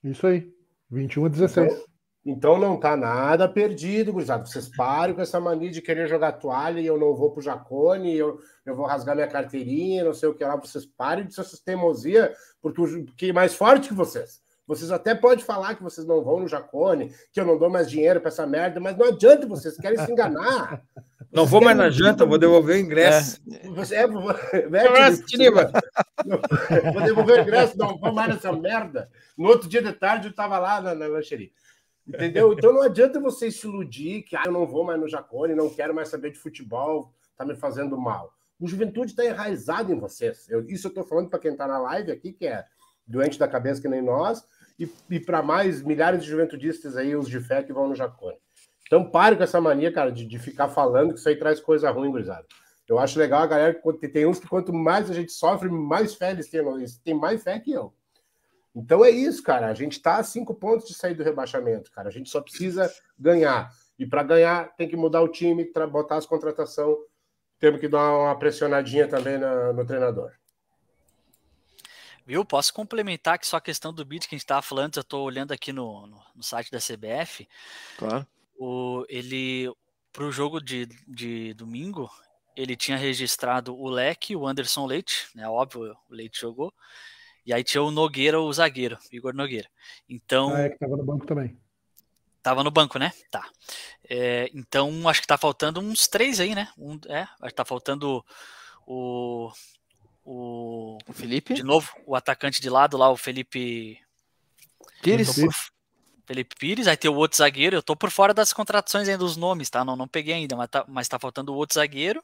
Speaker 3: Isso aí,
Speaker 4: 21 a 16. Então,
Speaker 3: então não está nada perdido, gurizada. Vocês parem com essa mania de querer jogar toalha e eu não vou pro Jacone, eu, eu vou rasgar minha carteirinha, não sei o que lá. Vocês parem de ser teimosia, porque o, é mais forte que vocês. Vocês até podem falar que vocês não vão no Jacone, que eu não dou mais dinheiro para essa merda, mas não adianta, vocês querem se enganar.
Speaker 1: Não vou mais na janta, vou devolver o ingresso.
Speaker 3: É. Você, é, vou, é, vou devolver o ingresso, não vou mais nessa merda. No outro dia de tarde eu estava lá na, na lancheria. Entendeu? Então não adianta vocês se iludir que ah, eu não vou mais no Jacone, não quero mais saber de futebol, tá me fazendo mal. O juventude está enraizado em vocês. Eu, isso eu estou falando para quem está na live aqui, que é doente da cabeça que nem nós, e, e para mais milhares de juventudistas aí, os de fé que vão no Jacone. Então pare com essa mania, cara, de, de ficar falando que isso aí traz coisa ruim, gurizada. Eu acho legal a galera que tem uns que quanto mais a gente sofre, mais fé eles têm, eles têm mais fé que eu. Então é isso, cara. A gente está a cinco pontos de sair do rebaixamento, cara. A gente só precisa ganhar. E para ganhar, tem que mudar o time, botar as contratações. Temos que dar uma pressionadinha também no treinador.
Speaker 5: Eu posso complementar que só a questão do bid que a gente estava falando, eu estou olhando aqui no, no, no, site da CBF. Claro. O, ele, para o jogo de, de domingo, ele tinha registrado o Leque, o Anderson Leite, né? Óbvio, o Leite jogou. E aí tinha o Nogueira, o zagueiro, Igor Nogueira. Então. Ah, é, que estava no banco também. Tava no banco, né? Tá. É, então, acho que tá faltando uns três aí, né? Um, é, acho que tá faltando o o, o Felipe. De novo, o atacante de lado lá, o Felipe. Pires. Por... Felipe Pires, aí tem o outro zagueiro. Eu tô por fora das contratações ainda, dos nomes, tá? Não, não peguei ainda, mas tá, mas tá faltando o outro zagueiro.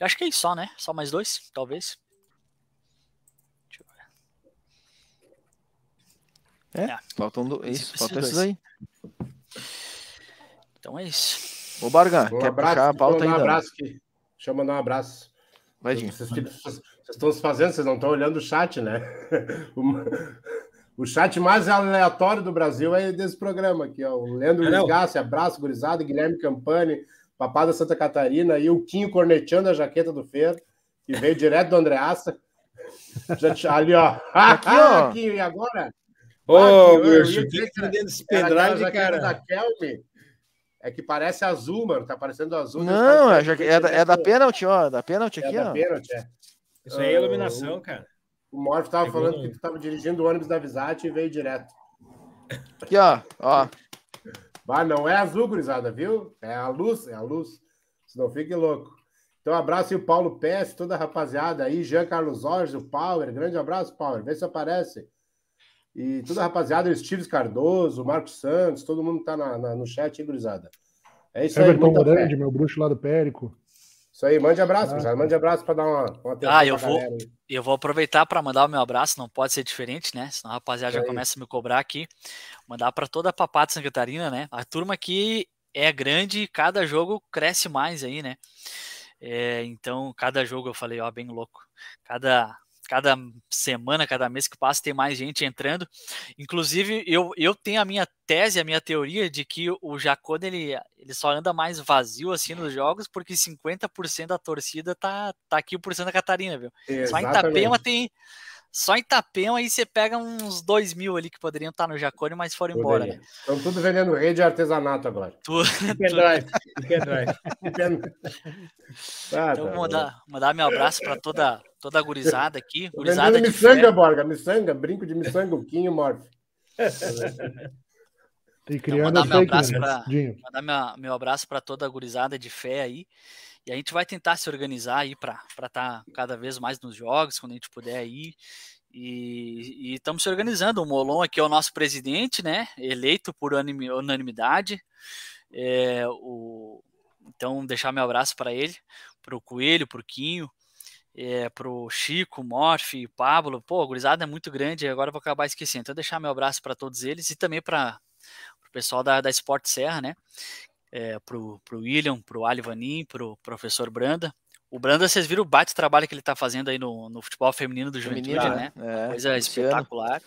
Speaker 5: acho que é isso só, né? Só mais dois, talvez.
Speaker 2: É, é. dois isso, faltam esses aí.
Speaker 3: Então é isso.
Speaker 2: Ô Barga, quer abraço, puxar a pauta Um abraço
Speaker 3: aqui. Deixa eu mandar um abraço. vai Vocês, vocês estão se fazendo, vocês não estão olhando o chat, né? O chat mais aleatório do Brasil é desse programa aqui, ó. O Leandro é, Ligassi, abraço, gurizada, Guilherme Campani, Papada Santa Catarina e o Quinho corneteando a jaqueta do Fer, que veio direto do Andreaça. ali, ó. Aqui, ó. Ah, aqui, e agora?
Speaker 2: Ô, oh, o que
Speaker 3: tá dentro desse pendrive, cara? Da Kelme. É que parece azul, mano. Tá parecendo azul. Não, é, é, da, é da
Speaker 2: pênalti, ó. Da pênalti é aqui, ó. É da pênalti,
Speaker 3: é. Isso aí é iluminação, uh, cara. O Morph tava é falando que tu tava dirigindo o ônibus da Visate e veio direto. Aqui, ó. ó. Bah, não é azul, gurizada, viu? É a luz, é a luz. Senão fique louco. Então, abraço aí o Paulo Pérez, toda a rapaziada aí, Jean Carlos Jorge, o Power, grande abraço, Power, vê se aparece. E toda a rapaziada, o Steve Cardoso, o Marcos Santos, todo mundo tá na, na no chat aí, gurizada. É isso Everton aí, Everton Grande, fé. meu bruxo lá do Périco. Isso aí, mande abraço, ah, Mande abraço para dar uma, uma Ah, eu vou,
Speaker 5: eu vou aproveitar para mandar o meu abraço, não pode ser diferente, né? Senão a rapaziada já começa a me cobrar aqui. Mandar para toda a papada de Santa Catarina, né? A turma aqui é grande e cada jogo cresce mais aí, né? É, então, cada jogo eu falei, ó, bem louco. Cada cada semana, cada mês que passa, tem mais gente entrando. Inclusive, eu, eu tenho a minha tese, a minha teoria de que o Jacone ele, ele só anda mais vazio assim nos jogos, porque 50% da torcida tá, tá aqui por Santa Catarina, viu? Exatamente. Só em Itapema tem só em Itapema aí você pega uns dois mil ali que poderiam estar tá no Jacone, mas foram Poderia. embora. Né?
Speaker 3: Estão tudo vendendo rede artesanato agora.
Speaker 5: Tudo. Pendrive. É Quer é é então, ah, então, tá, Vou mandar, tá. mandar meu abraço para toda, toda a gurizada aqui. Gurizada de miçanga, fé.
Speaker 3: Borga. Miçanga, brinco de miçanga, um quinho, morfe. E então, criando então, mandar, meu abraço
Speaker 5: mandar meu abraço para toda a gurizada de fé aí. E a gente vai tentar se organizar aí para estar tá cada vez mais nos jogos, quando a gente puder aí. E estamos se organizando. O Molon aqui é o nosso presidente, né? Eleito por unanimidade. É, o, então, deixar meu abraço para ele, para o Coelho, para o Quinho, é, o Chico, Morfe, Pablo, pô, a gurizada é muito grande, agora vou acabar esquecendo. Então, deixar meu abraço para todos eles e também para o pessoal da, da Sport Serra, né? é, para o William, para o Ali Vanin, para o professor Branda. O Branda, vocês viram o bate trabalho que ele está fazendo aí no, no, futebol feminino do Juventude, né? né? É, coisa espetacular.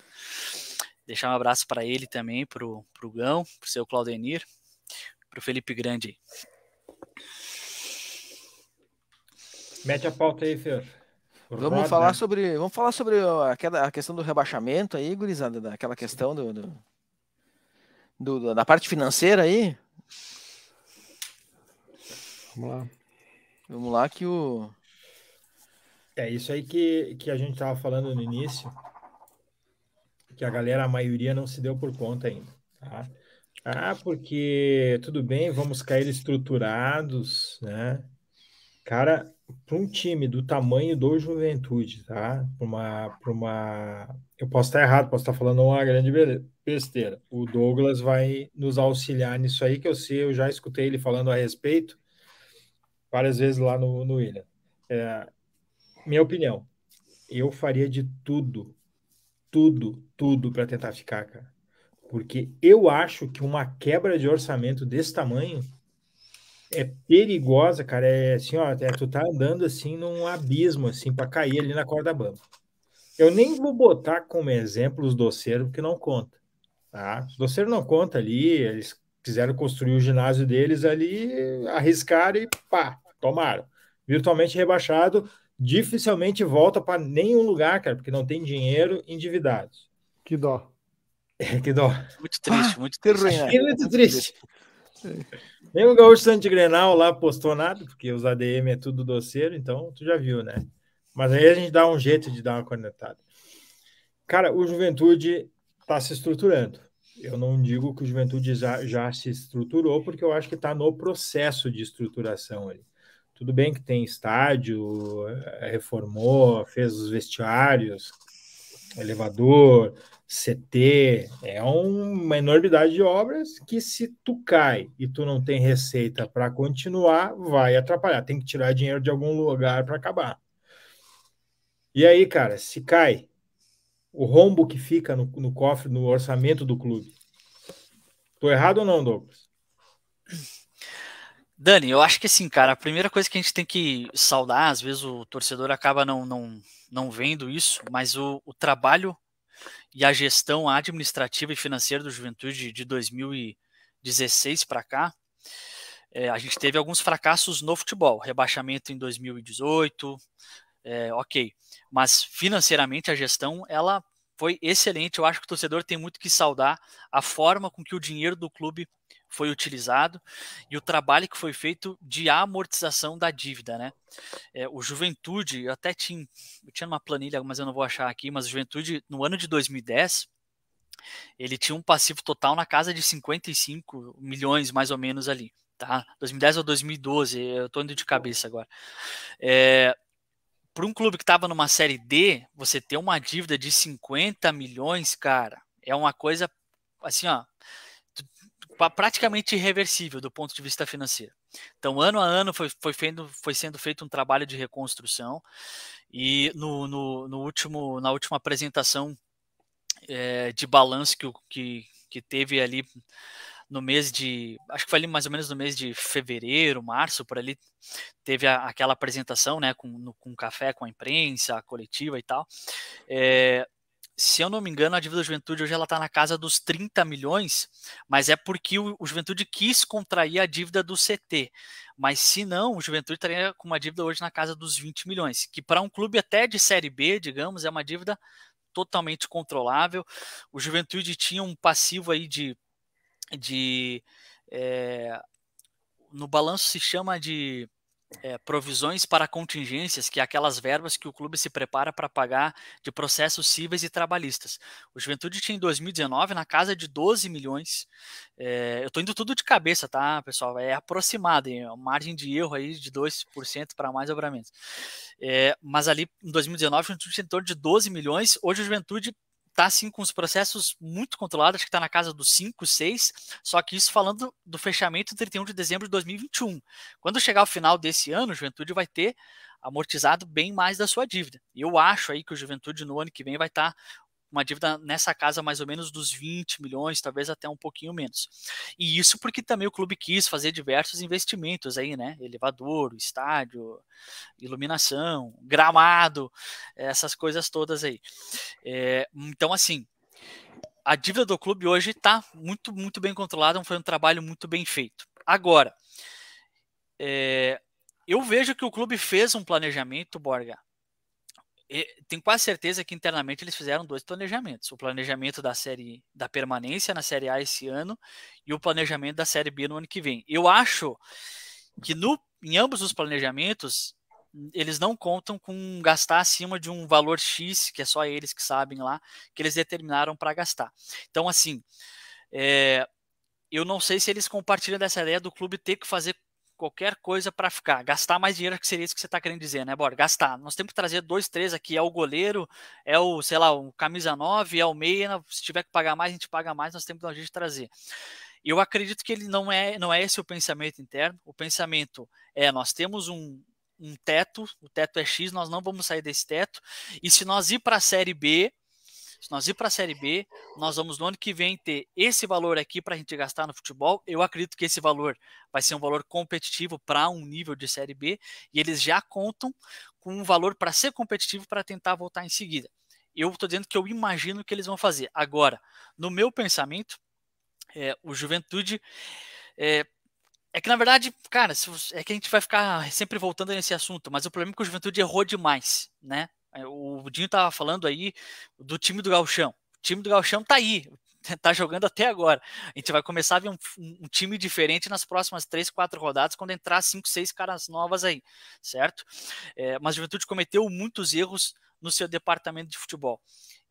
Speaker 5: Deixar um abraço para ele também, para o Gão, para o seu Claudenir, para o Felipe Grande. Mete a pauta aí, Fer. Vamos falar
Speaker 2: sobre, vamos falar sobre aquela, a questão do rebaixamento aí, gurizada, daquela questão do, do, do da parte financeira aí. Vamos lá. Vamos lá que o.
Speaker 1: É isso aí que, que a gente estava falando no início, que a galera, a maioria, não se deu por conta ainda. Tá? Ah, porque tudo bem, vamos cair estruturados, né? Cara, para um time do tamanho do Juventude, tá? Para uma, uma. Eu posso estar errado, posso estar falando uma grande besteira. O Douglas vai nos auxiliar nisso aí, que eu sei, eu já escutei ele falando a respeito várias vezes lá no, no William. É, minha opinião, eu faria de tudo, tudo, tudo para tentar ficar, cara. Porque eu acho que uma quebra de orçamento desse tamanho é perigosa, cara. É assim, ó, é, tu tá andando assim num abismo, assim, para cair ali na corda bamba. Eu nem vou botar como exemplo os doceiros, porque não conta. Tá? Os doceiros não conta ali, eles quiseram construir o ginásio deles ali, arriscaram e pá tomaram Virtualmente rebaixado, dificilmente volta para nenhum lugar, cara, porque não tem dinheiro endividados. Que dó. É, que dó. Muito triste, ah, muito triste. Né? É muito triste. Nem o Gaúcho Santos Grenal lá postou nada, porque os ADM é tudo doceiro, então tu já viu, né? Mas aí a gente dá um jeito de dar uma conectada. Cara, o Juventude está se estruturando. Eu não digo que o Juventude já, já se estruturou, porque eu acho que está no processo de estruturação ali. Tudo bem que tem estádio, eh, reformou, fez os vestiários, elevador, CT, é uma enormidade de obras que se tu cai e tu não tem receita para continuar, vai atrapalhar. Tem que tirar dinheiro de algum lugar para acabar. E aí, cara, se cai, o rombo que fica no, no cofre, no orçamento do clube. Tô errado ou não, Douglas?
Speaker 5: Dani, eu acho que assim, cara, a primeira coisa que a gente tem que saudar, às vezes o torcedor acaba não, não, não vendo isso, mas o, o trabalho e a gestão administrativa e financeira do Juventude de 2016 para cá, é, a gente teve alguns fracassos no futebol, rebaixamento em 2018, é, ok, mas financeiramente a gestão ela foi excelente. Eu acho que o torcedor tem muito que saudar a forma com que o dinheiro do clube foi utilizado e o trabalho que foi feito de amortização da dívida, né? É, o Juventude, eu até tinha, eu tinha uma planilha, mas eu não vou achar aqui, mas o Juventude, no ano de 2010, ele tinha um passivo total na casa de 55 milhões, mais ou menos, ali, tá? 2010 ou 2012, eu tô indo de cabeça agora. É, para um clube que estava numa série D, você ter uma dívida de 50 milhões, cara, é uma coisa assim, ó, praticamente irreversível do ponto de vista financeiro. Então, ano a ano foi, foi, feito, foi sendo feito um trabalho de reconstrução e no, no, no último, na última apresentação é, de balanço que, que, que teve ali no mês de. Acho que foi ali mais ou menos no mês de fevereiro, março, por ali, teve a, aquela apresentação, né, com, no, com café com a imprensa, a coletiva e tal. É, se eu não me engano, a dívida da juventude hoje ela está na casa dos 30 milhões, mas é porque o, o, juventude quis contrair a dívida do CT. Mas se não, o juventude estaria com uma dívida hoje na casa dos 20 milhões, que para um clube até de Série B, digamos, é uma dívida totalmente controlável. O juventude tinha um passivo aí de. de é, no balanço se chama de é, provisões para contingências, que é aquelas verbas que o clube se prepara para pagar de processos cíveis e trabalhistas. O Juventude tinha em 2019 na casa de 12 milhões. É, eu estou indo tudo de cabeça, tá, pessoal? É aproximado, hein? É margem de erro aí de 2% para mais ou para menos. É, mas ali em 2019 o Juventude tinha em torno de 12 milhões. Hoje o Juventude está assim com os processos muito controlados, acho que está na casa dos 5, 6, só que isso falando do fechamento 31 de dezembro de 2021. Quando chegar o final desse ano, o Juventude vai ter amortizado bem mais da sua dívida. Eu acho aí que o Juventude no ano que vem vai estar tá uma dívida nessa casa mais ou menos dos 20 milhões, talvez até um pouquinho menos. E isso porque também o clube quis fazer diversos investimentos aí, né? Elevador, estádio, iluminação, gramado, essas coisas todas aí. É, então, assim, a dívida do clube hoje está muito, muito bem controlada, foi um trabalho muito bem feito. Agora, é, eu vejo que o clube fez um planejamento, Borga, tenho quase certeza que internamente eles fizeram dois planejamentos: o planejamento da série da permanência na série A esse ano e o planejamento da série B no ano que vem. Eu acho que no, em ambos os planejamentos eles não contam com gastar acima de um valor X, que é só eles que sabem lá, que eles determinaram para gastar. Então, assim, é, eu não sei se eles compartilham dessa ideia do clube ter que fazer qualquer coisa para ficar. Gastar mais dinheiro, é que seria isso que você está querendo dizer, né, Bora? Gastar. Nós temos que trazer dois, três aqui. É o goleiro, é o, sei lá, o camisa 9, é o meia. Se tiver que pagar mais, a gente paga mais, nós temos que dar um jeito de trazer. Eu acredito que ele não é, não é esse o pensamento interno. O pensamento é: nós temos um, um teto, o teto é X, nós não vamos sair desse teto. E se nós ir para a Série B, se nós ir para a Série B, nós vamos no ano que vem ter esse valor aqui para a gente gastar no futebol. Eu acredito que esse valor vai ser um valor competitivo para um nível de Série B e eles já contam com um valor para ser competitivo para tentar voltar em seguida. Eu estou dizendo que eu imagino que eles vão fazer. Agora, no meu pensamento, é, o Juventude. É, é que na verdade, cara, é que a gente vai ficar sempre voltando nesse assunto, mas o problema é que o Juventude errou demais, né? É, o Dinho estava falando aí do time do Galchão. O time do Galchão tá aí, tá jogando até agora. A gente vai começar a ver um, um time diferente nas próximas três, quatro rodadas, quando entrar cinco, seis caras novas aí, certo? É, mas a Juventude cometeu muitos erros no seu departamento de futebol.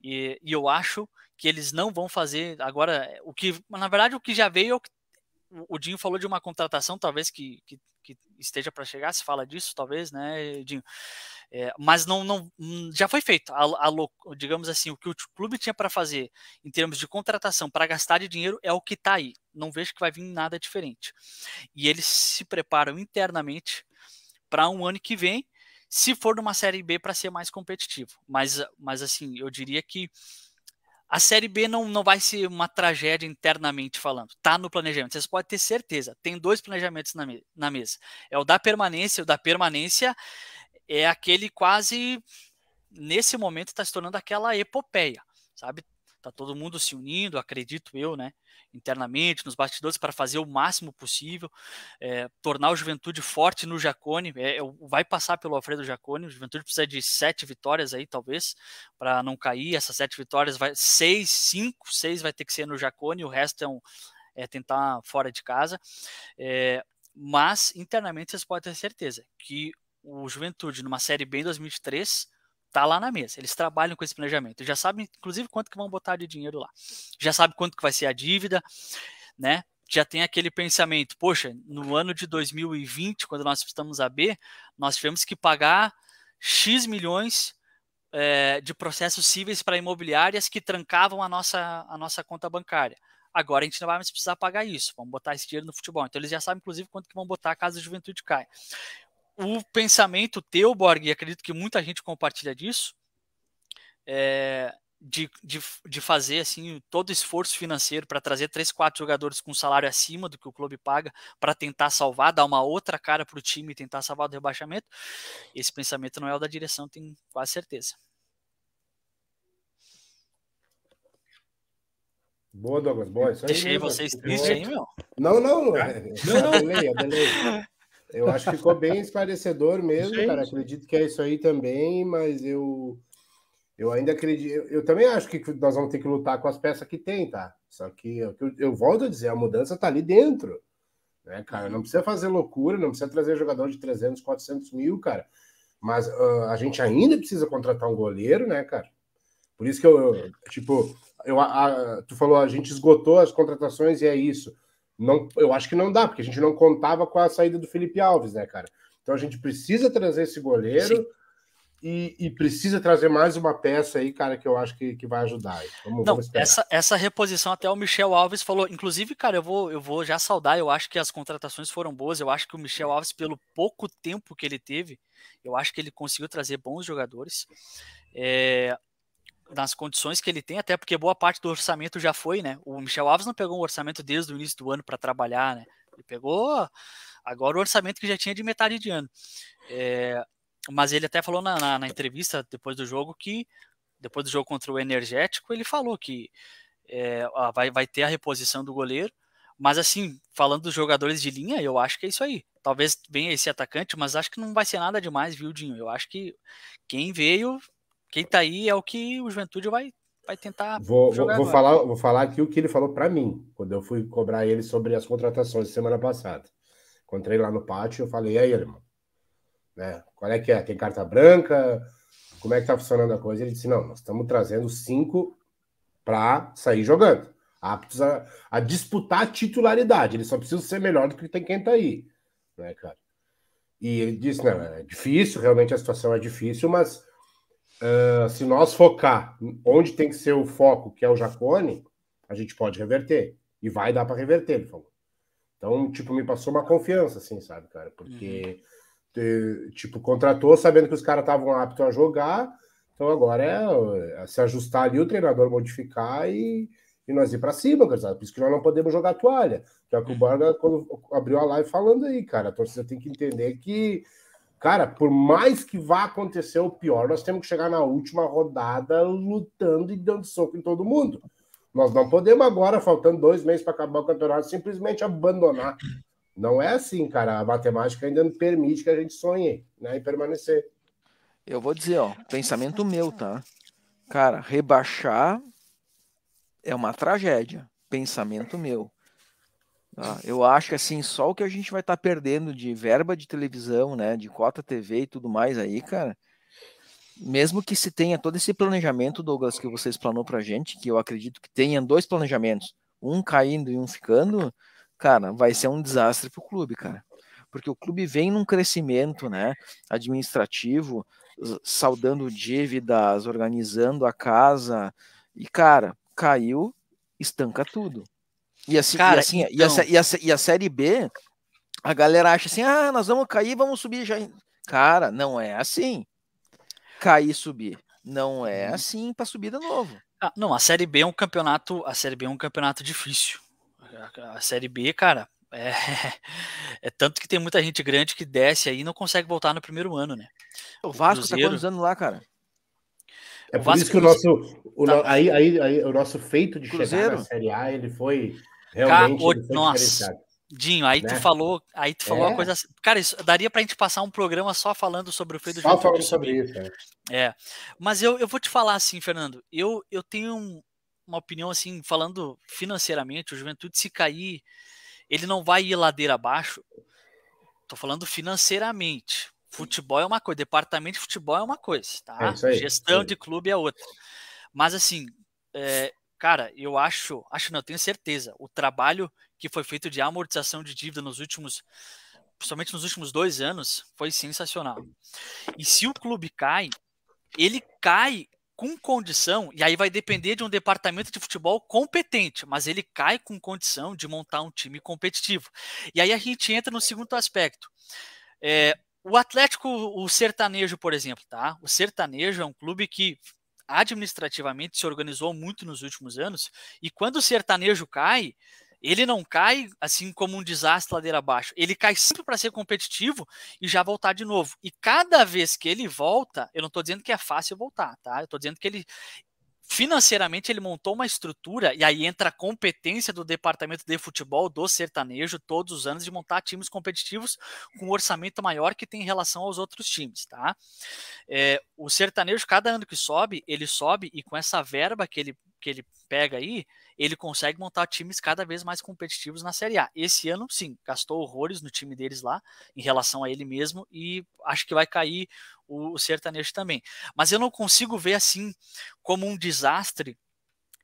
Speaker 5: E, e, eu acho que eles não vão fazer agora é, o que, na verdade, o que já veio é o que o Dinho falou de uma contratação, talvez, que, que, que, esteja para chegar, se fala disso, talvez, né, Dinho? É, mas não, não, hum, já foi feito, a, a, digamos assim, o que o clube tinha para fazer em termos de contratação, para gastar de dinheiro, é o que está aí. Não vejo que vai vir nada diferente. E eles se preparam internamente para um ano que vem, se for numa Série B, para ser mais competitivo. Mas, mas assim, eu diria que a Série B não, não vai ser uma tragédia internamente falando. Tá no planejamento. Vocês podem ter certeza. Tem dois planejamentos na, me na mesa. É o da permanência. O da permanência é aquele quase. Nesse momento está se tornando aquela epopeia, sabe? Tá todo mundo se unindo, acredito eu, né? Internamente, nos bastidores, para fazer o máximo possível, é, tornar o Juventude forte no Jacone. É, é vai passar pelo Alfredo Jacone. O Juventude precisa de sete vitórias aí, talvez, para não cair. Essas sete vitórias, vai seis, cinco, seis vai ter que ser no Jacone, o resto é um. É tentar fora de casa, eh, mas internamente vocês podem ter certeza que o Juventude numa Série B em 2023 Tá lá na mesa. Eles trabalham com esse planejamento. Já sabem, inclusive, quanto que vão botar de dinheiro lá. Já sabe quanto que vai ser a dívida, né? Já tem aquele pensamento, poxa, no ano de 2020, quando nós estamos a B, nós tivemos que pagar X milhões é, de processos cíveis para imobiliárias que trancavam a nossa, a nossa conta bancária. Agora a gente não vai mais precisar pagar isso, vamos botar esse dinheiro no futebol. Então eles já sabem, inclusive, quanto que vão botar a casa de juventude cai o pensamento teu, Borg, e acredito que muita gente compartilha disso, é, de, de, de fazer assim todo esforço financeiro para trazer três, quatro jogadores com salário acima do que o clube paga para tentar salvar, dar uma outra cara para o time e tentar salvar do rebaixamento. Esse pensamento não é o da direção, tenho quase certeza.
Speaker 3: Boa, Douglas, boa. Deixei aí, vocês tristes aí, meu. Não, não, não. Não, não. Deleia, eu acho que ficou bem esclarecedor mesmo, Gente. cara. Acredito que é isso aí também, mas eu eu ainda acredito. Eu, eu, também acho que nós vamos ter que lutar com as peças que tem, tá? Só que é eu, eu volto a dizer, a mudança tá ali dentro, né, cara? Uhum. Não precisa fazer loucura, não precisa trazer jogador de 300, 400 mil, cara. Mas uh, a gente ainda precisa contratar um goleiro, né, cara? Por isso que eu, eu é. tipo, eu, a, a, tu falou, a gente esgotou as contratações e é isso. Não, eu acho que não dá, porque a gente não contava com a saída do Felipe Alves, né, cara? Então a gente precisa trazer esse goleiro e, e, precisa trazer mais uma peça aí, cara, que eu acho que, que vai ajudar. Vamos, não, vamos essa,
Speaker 5: essa reposição até o Michel Alves falou. Inclusive, cara, eu vou, eu vou já saudar. Eu acho que as contratações foram boas. Eu acho que o Michel Alves, pelo pouco tempo que ele teve, eu acho que ele conseguiu trazer bons jogadores. É, nas condições que ele tem, até porque boa parte do orçamento já foi, né? O Michel Alves não pegou um orçamento desde o início do ano para trabalhar, né? Ele pegou agora o orçamento que já tinha de metade de ano. É, mas ele até falou na, na, na, entrevista depois do jogo que, depois do jogo contra o Energético, ele falou que é, vai, vai ter a reposição do goleiro. Mas assim, falando dos jogadores de linha, eu acho que é isso aí. Talvez venha esse atacante, mas acho que não vai ser nada demais, viu, Dinho? Eu acho que quem veio quem tá aí é o que o Juventude vai, vai tentar. Vou, vou, vou falar,
Speaker 3: vou falar aqui o que ele falou para mim, quando eu fui cobrar ele sobre as contratações semana passada. Encontrei lá no pátio, eu falei, e aí, irmão? Né? Qual é que é? Tem carta branca? Como é que tá funcionando a coisa? Ele disse, não, nós estamos trazendo cinco para sair jogando, aptos a, a, disputar a titularidade. Ele só precisa ser melhor do que tem quem tá aí, né, cara? E ele disse, não, é difícil, realmente a situação é difícil, mas uh, se nós focar onde tem que ser o foco, que é o Jacone, a gente pode reverter. E vai dar para reverter, ele falou. Então, tipo, me passou uma confiança, assim, sabe, cara? Porque, uhum. tipo, contratou sabendo que os caras estavam aptos a jogar. Então agora é, é se ajustar ali, o treinador modificar e, e nós ir para cima, cara. Por isso que nós não podemos jogar toalha. Já é que o uhum. Borga quando abriu a live falando aí, cara, a torcida tem que entender que Cara, por mais que vá acontecer o pior, nós temos que chegar na última rodada lutando e dando soco em todo mundo. Nós não podemos agora, faltando dois meses para acabar o campeonato, simplesmente abandonar. Não é assim, cara. A matemática ainda não permite que a gente sonhe né, e permanecer. Eu vou
Speaker 2: dizer, ó, pensamento meu, tá? Cara, rebaixar é uma tragédia. Pensamento meu. Ah, eu acho que assim, só o que a gente vai estar tá perdendo de verba de televisão, né, de cota TV e tudo mais aí, cara, mesmo que se tenha todo esse planejamento, Douglas, que vocês para pra gente, que eu acredito que tenha dois planejamentos, um caindo e um ficando, cara, vai ser um desastre pro clube, cara. Porque o clube vem num crescimento, né, administrativo, saudando dívidas, organizando a casa, e cara, caiu, estanca tudo. E assim, Cara, assim, e, assim então... e, a, e, a, e a Série B, a galera acha assim: ah, nós vamos cair, vamos subir já. Cara, não é assim.
Speaker 5: Cair e subir. Não é uhum. assim
Speaker 2: para subir de novo.
Speaker 5: Ah, não, a Série B é um campeonato. A Série B é um campeonato difícil. A, Série B, cara, é, é, tanto que tem muita gente grande que desce aí e não consegue voltar no primeiro ano, né? O Vasco está Cruzeiro... tá quantos anos lá, cara?
Speaker 3: É por Vasco, isso que o nosso, o tá... no, aí, aí, aí, o nosso feito de Cruzeiro. chegar na Série A, ele foi Realmente, nossa.
Speaker 5: Dinho, aí né? tu falou, aí tu falou é. uma coisa assim. Cara, isso daria para a gente passar um programa só falando sobre o Pedro Só falando sobre isso. É. é. Mas eu, eu vou te falar assim, Fernando, eu, eu tenho um, uma opinião assim, falando financeiramente, o Juventude se cair, ele não vai ir ladeira abaixo. Tô falando financeiramente. Futebol é uma coisa, departamento de futebol é uma coisa, tá? É aí, é Gestão de clube é outra. Mas assim, é, Cara, eu acho, acho não, eu tenho certeza, o trabalho que foi feito de amortização de dívida nos últimos, principalmente nos últimos dois anos, foi sensacional. E se o clube cai, ele cai com condição, e aí vai depender de um departamento de futebol competente, mas ele cai com condição de montar um time competitivo. E aí a gente entra no segundo aspecto. É, o Atlético, o sertanejo, por exemplo, tá? O sertanejo é um clube que administrativamente se organizou muito nos últimos anos, e quando o sertanejo cai, ele não cai assim como um desastre ladeira abaixo. Ele cai sempre para ser competitivo e já voltar de novo. E cada vez que ele volta, eu não estou dizendo que é fácil voltar, tá? Eu estou dizendo que ele, financeiramente ele montou uma estrutura e aí entra a competência do departamento de futebol do sertanejo todos os anos de montar times competitivos com um orçamento maior que tem em relação aos outros times, tá? É, o sertanejo cada ano que sobe ele sobe e com essa verba que ele que ele pega aí, ele consegue montar times cada vez mais competitivos na Série A. Esse ano, sim, gastou horrores no time deles lá, em relação a ele mesmo, e acho que vai cair o, o sertanejo também. Mas eu não consigo ver assim como um desastre.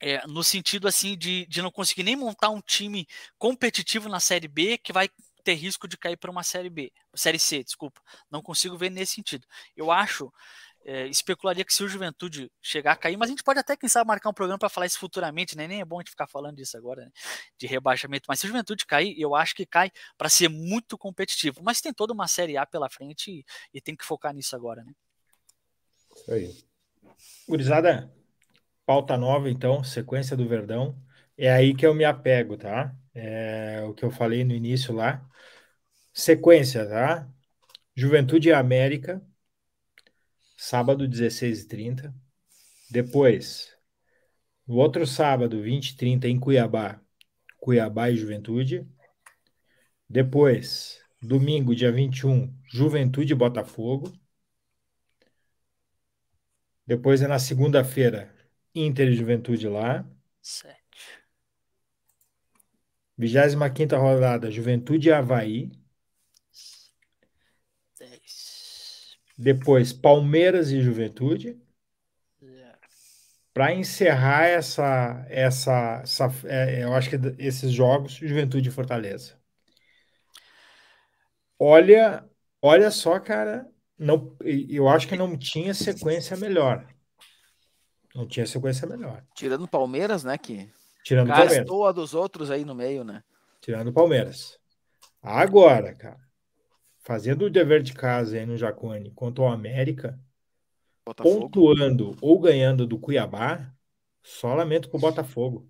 Speaker 5: É, no sentido assim de, de não conseguir nem montar um time competitivo na Série B que vai ter risco de cair para uma série B, série C, desculpa. Não consigo ver nesse sentido. Eu acho é, especularia que se o Juventude chegar a cair, mas a gente pode até, quem sabe, marcar um programa para falar isso futuramente, né? Nem é bom a gente ficar falando disso agora, né? de rebaixamento. Mas se o Juventude cair, eu acho que cai para ser muito competitivo. Mas tem toda uma Série A pela frente e, e tem que focar nisso agora, né?
Speaker 1: Isso aí. Gurizada, pauta nova, então, sequência do Verdão. É aí que eu me apego, tá? É o que eu falei no início lá. Sequência, tá? Juventude e América, sábado 16h30. Depois, no outro sábado, 20h30, em Cuiabá, Cuiabá e Juventude. Depois, domingo, dia 21, Juventude e Botafogo. Depois é na segunda-feira, Inter e Juventude lá. Sete. 25 rodada, Juventude e Havaí. Depois, Palmeiras e Juventude. Para encerrar essa, essa, essa é, eu acho que esses jogos, Juventude e Fortaleza. Olha, olha só, cara, não, eu acho que não tinha
Speaker 2: sequência
Speaker 1: melhor. Não tinha sequência melhor.
Speaker 2: Tirando Palmeiras, né? Que Tirando o Palmeiras. a dos outros aí no meio, né?
Speaker 1: Tirando Palmeiras. Agora, cara, fazendo o dever de casa aí no Jacone contra o América, Botafogo. pontuando ou ganhando do Cuiabá, só lamento pro Botafogo.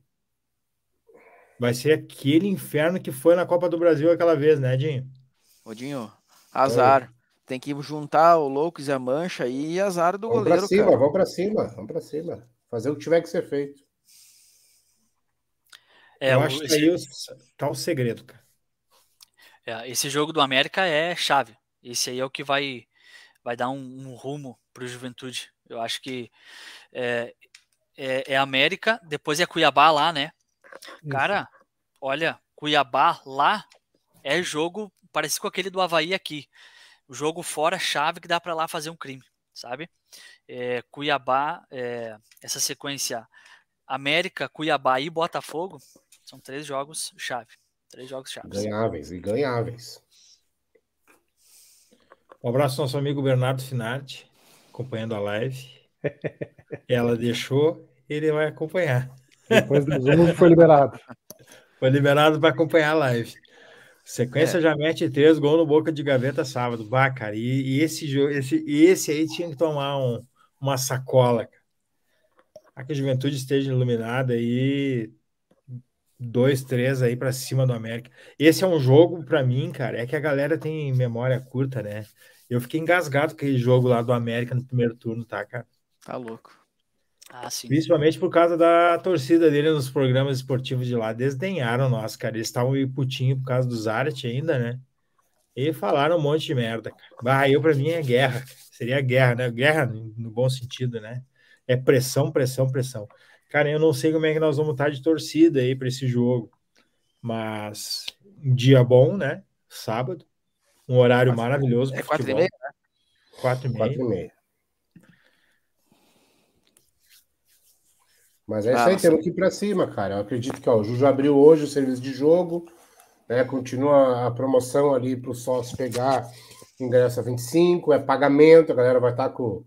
Speaker 1: Vai ser aquele inferno que foi na Copa do Brasil aquela vez, né, Dinho?
Speaker 2: Ô, Dinho, tá azar. Tem que juntar o Loucos e a Mancha e azar
Speaker 5: do vamos goleiro. Pra cima, cara. Vamos
Speaker 3: pra cima, vamos pra cima. Fazer o que tiver que ser feito.
Speaker 5: É, eu acho que aí
Speaker 3: tá o segredo, cara.
Speaker 5: É, esse jogo do América é chave. Esse aí é o que vai, vai dar um, um rumo para o Juventude. Eu acho que é, é, é, América, depois é Cuiabá lá, né? Cara, olha, Cuiabá lá é jogo parecido com aquele do Havaí aqui. O jogo fora chave que dá para lá fazer um crime, sabe? É, Cuiabá, é, essa sequência América, Cuiabá e Botafogo são três jogos chave. Três jogos chaves. Ganháveis e ganháveis.
Speaker 1: Um abraço ao nosso amigo Bernardo Finardi, acompanhando a live. Ela deixou, ele vai acompanhar. Depois do Zoom foi liberado. Foi liberado para acompanhar a live. Sequência é. já mete três gols no boca de gaveta sábado. Bah, cara, e, e esse, esse, e esse aí tinha que tomar um, uma sacola. Cara. A ah, que a juventude esteja iluminada aí. 2, 3 aí para cima do América. Esse é um jogo para mim, cara, é que a galera tem memória curta, né? Eu fiquei engasgado com aquele jogo lá do América no primeiro turno, tá, cara? Tá louco.
Speaker 5: Ah, sim. Principalmente
Speaker 1: por causa da torcida dele nos programas esportivos de lá. Desdenharam nós, cara. Eles estavam putinho por causa dos Artes ainda, né? E falaram um monte de merda, cara. Bah, eu pra mim é guerra. Seria guerra, né? Guerra no bom sentido, né? É pressão, pressão, pressão. Cara, eu não sei como é que nós vamos estar de torcida aí para esse jogo, mas um dia bom, né? Sábado,
Speaker 3: um horário quatro maravilhoso. É quatro e meia, né? Quatro e meia. Quatro e meia. Mas é isso ah, aí, temos que ir para cima, cara. Eu acredito que ó, o Juju abriu hoje o serviço de jogo, né? Continua a promoção ali para o sócio pegar ingresso a 25, é pagamento, a galera vai estar tá com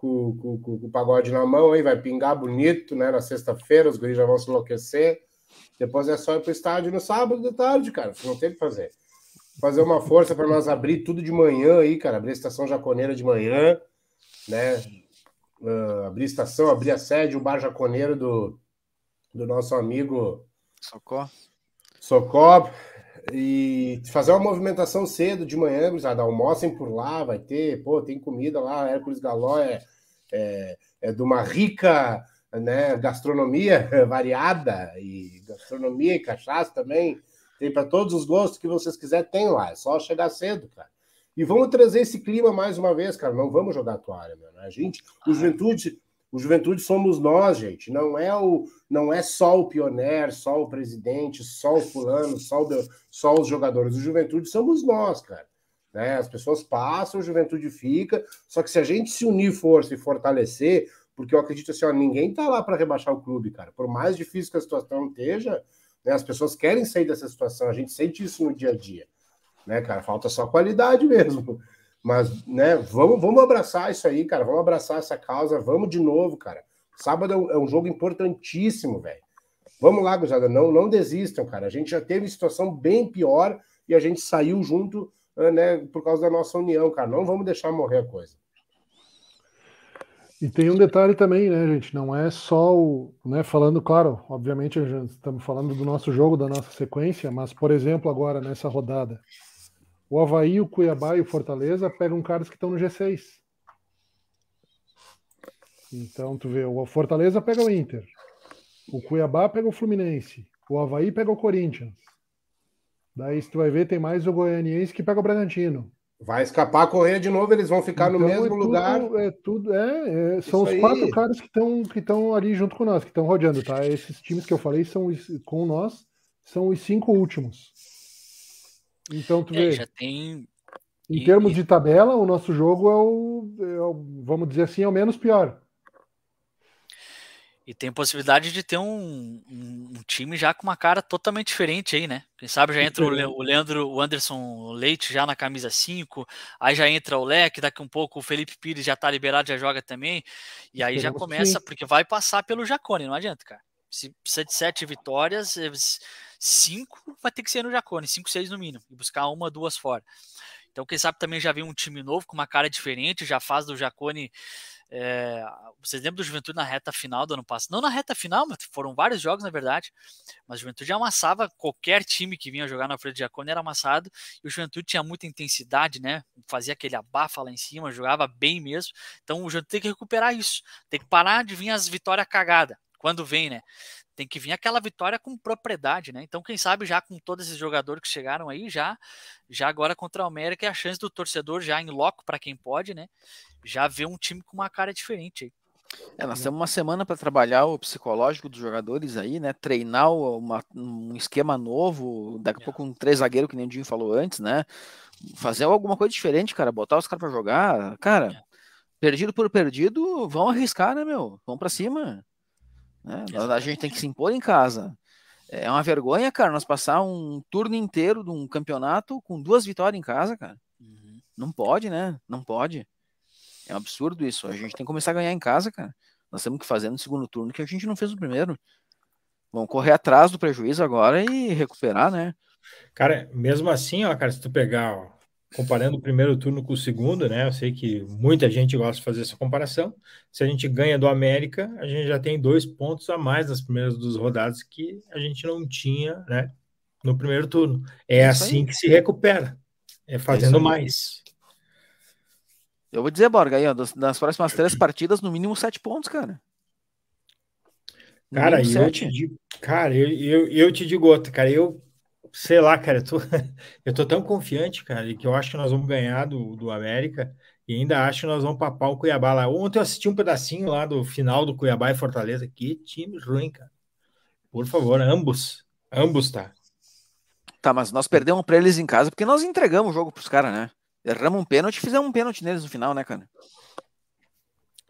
Speaker 3: com, com, com, o pagode na mão, aí vai pingar bonito, né? Na sexta-feira, os guris já vão se enlouquecer. Depois é só ir pro estádio no sábado de tarde, cara. Não tem o que fazer. Fazer uma força para nós abrir tudo de manhã aí, cara. Abrir a estação jaconeira de manhã, né? Uh, abrir a estação, abrir a sede, o bar jaconeiro do, do nosso amigo. Socorro. Socorro. E fazer uma movimentação cedo de manhã, gurizada, almocem por lá, vai ter, pô, tem comida lá, Hércules Galó é, é, é de uma rica né, gastronomia variada, e gastronomia e cachaça também, tem para todos os gostos que vocês quiserem, tem lá, é só chegar cedo, cara. E vamos trazer esse clima mais uma vez, cara. Não vamos jogar a toalha, meu. Né? A gente, o Juventude, o Juventude somos nós, gente. Não é o, não é só o pioneiro, só o presidente, só o fulano, só, o, só os jogadores. O Juventude somos nós, cara. Né? As pessoas passam, o Juventude fica. Só que se a gente se unir força e fortalecer, porque eu acredito assim, ó, ninguém tá lá para rebaixar o clube, cara. Por mais difícil que a situação esteja, né, as pessoas querem sair dessa situação. A gente sente isso no dia a dia, né, cara? Falta só qualidade mesmo. Mas, né, vamos, vamos abraçar isso aí, cara. Vamos abraçar essa causa. Vamos de novo, cara. Sábado é um, é um jogo importantíssimo, velho. Vamos lá, gozada. Não, não desistam, cara. A gente já teve situação bem pior e a gente saiu junto, ah, né, por causa da nossa união, cara. Não vamos deixar morrer a coisa.
Speaker 4: E tem um detalhe também, né, gente? Não é só o. Né, falando, claro, obviamente, estamos falando do nosso jogo, da nossa sequência, mas, por exemplo, agora nessa rodada, o Havaí, o Cuiabá e o Fortaleza pegam caras que estão no G6. Então, tu vê, o Fortaleza pega o Inter, o Cuiabá pega o Fluminense, o Havaí pega o Corinthians. Daí, se tu vai ver, tem mais o Goianiense que pega o Bragantino.
Speaker 3: Vai escapar a correia de novo, eles vão ficar então, no mesmo é tudo, lugar. É tudo, é, é são Isso os aí. quatro
Speaker 4: caras que estão que ali junto com nós, que estão rodeando, tá? Esses times que eu falei são com nós, são os cinco últimos. Então,
Speaker 5: tu é, vê. Já tem.
Speaker 4: Em e, termos e... de tabela, o nosso jogo é o, é o, Vamos dizer assim, é o menos pior.
Speaker 5: E tem possibilidade de ter um, um, um, time já com uma cara totalmente diferente aí, né? Quem sabe já entra o, Le, o Leandro, o Anderson Leite já na camisa 5, aí já entra o Leque, daqui um pouco o Felipe Pires já tá liberado, já joga também, e aí já começa, porque vai passar pelo Jacone, não adianta, cara. Se precisa de sete vitórias, eh, cinco vai ter que ser no Jacone, cinco, seis no mínimo, e buscar uma, duas fora. Então, quem sabe também já vem um time novo, com uma cara diferente, já faz do Jacone. É, vocês lembram do Juventude na reta final do ano passado? Não na reta final, mas foram vários jogos, na verdade. Mas o Juventude amassava qualquer time que vinha jogar na frente do Jacone, era amassado. E o Juventude tinha muita intensidade, né? Fazia aquele abafa lá em cima, jogava bem mesmo. Então, o Juventude tem que recuperar isso. Tem que parar de vir as vitórias cagadas quando vem, né? Tem que vir aquela vitória com propriedade, né? Então, quem sabe já com todos esses jogadores que chegaram aí, já já agora contra o América é a chance do torcedor já em loco para quem pode, né? Já ver um time com uma cara diferente aí. É, nós
Speaker 2: temos uma semana para trabalhar o psicológico dos jogadores aí, né? Treinar uma, um esquema novo, daqui a é. pouco um três zagueiro que nem o Dinho falou antes, né? Fazer alguma coisa diferente, cara, botar os caras para jogar, cara. É. Perdido por perdido, vão arriscar, né, meu? Vão para cima. Né? É. A gente tem que se impor em casa. É uma vergonha, cara, nós passar um turno inteiro de um campeonato com duas vitórias em casa, cara. Uhum. Não pode, né? Não pode. É um absurdo isso. A gente tem que começar a ganhar em casa, cara. Nós temos que fazer no segundo turno que a gente não fez no primeiro. Vamos correr atrás do prejuízo agora e recuperar, né? Cara,
Speaker 1: mesmo assim, ó, cara, se tu pegar ó, comparando o primeiro turno com o segundo, né? Eu sei que muita gente gosta de fazer essa comparação. Se a gente ganha do América, a gente já tem dois pontos a mais nas primeiras duas rodadas que a gente não tinha, né? No primeiro turno. É, é assim que se recupera.
Speaker 2: É
Speaker 5: fazendo é
Speaker 1: mais.
Speaker 2: Eu vou dizer, Borga, aí, ó, nas próximas três partidas, no mínimo sete pontos, cara. No cara, eu sete.
Speaker 1: te cara, eu, eu, eu te digo outra, cara, eu sei lá, cara, eu tô, eu tô tão confiante, cara, que eu acho que nós vamos ganhar do, do América e ainda acho que nós vamos papar o Cuiabá lá. Ontem eu assisti um pedacinho lá do final do Cuiabá e Fortaleza. Que time ruim, cara. Por favor,
Speaker 2: ambos. Ambos, tá? Tá, mas nós perdemos para eles em casa porque nós entregamos o jogo pros caras, né? Erramos um pênalti e fizemos um pênalti neles no final, né, cara?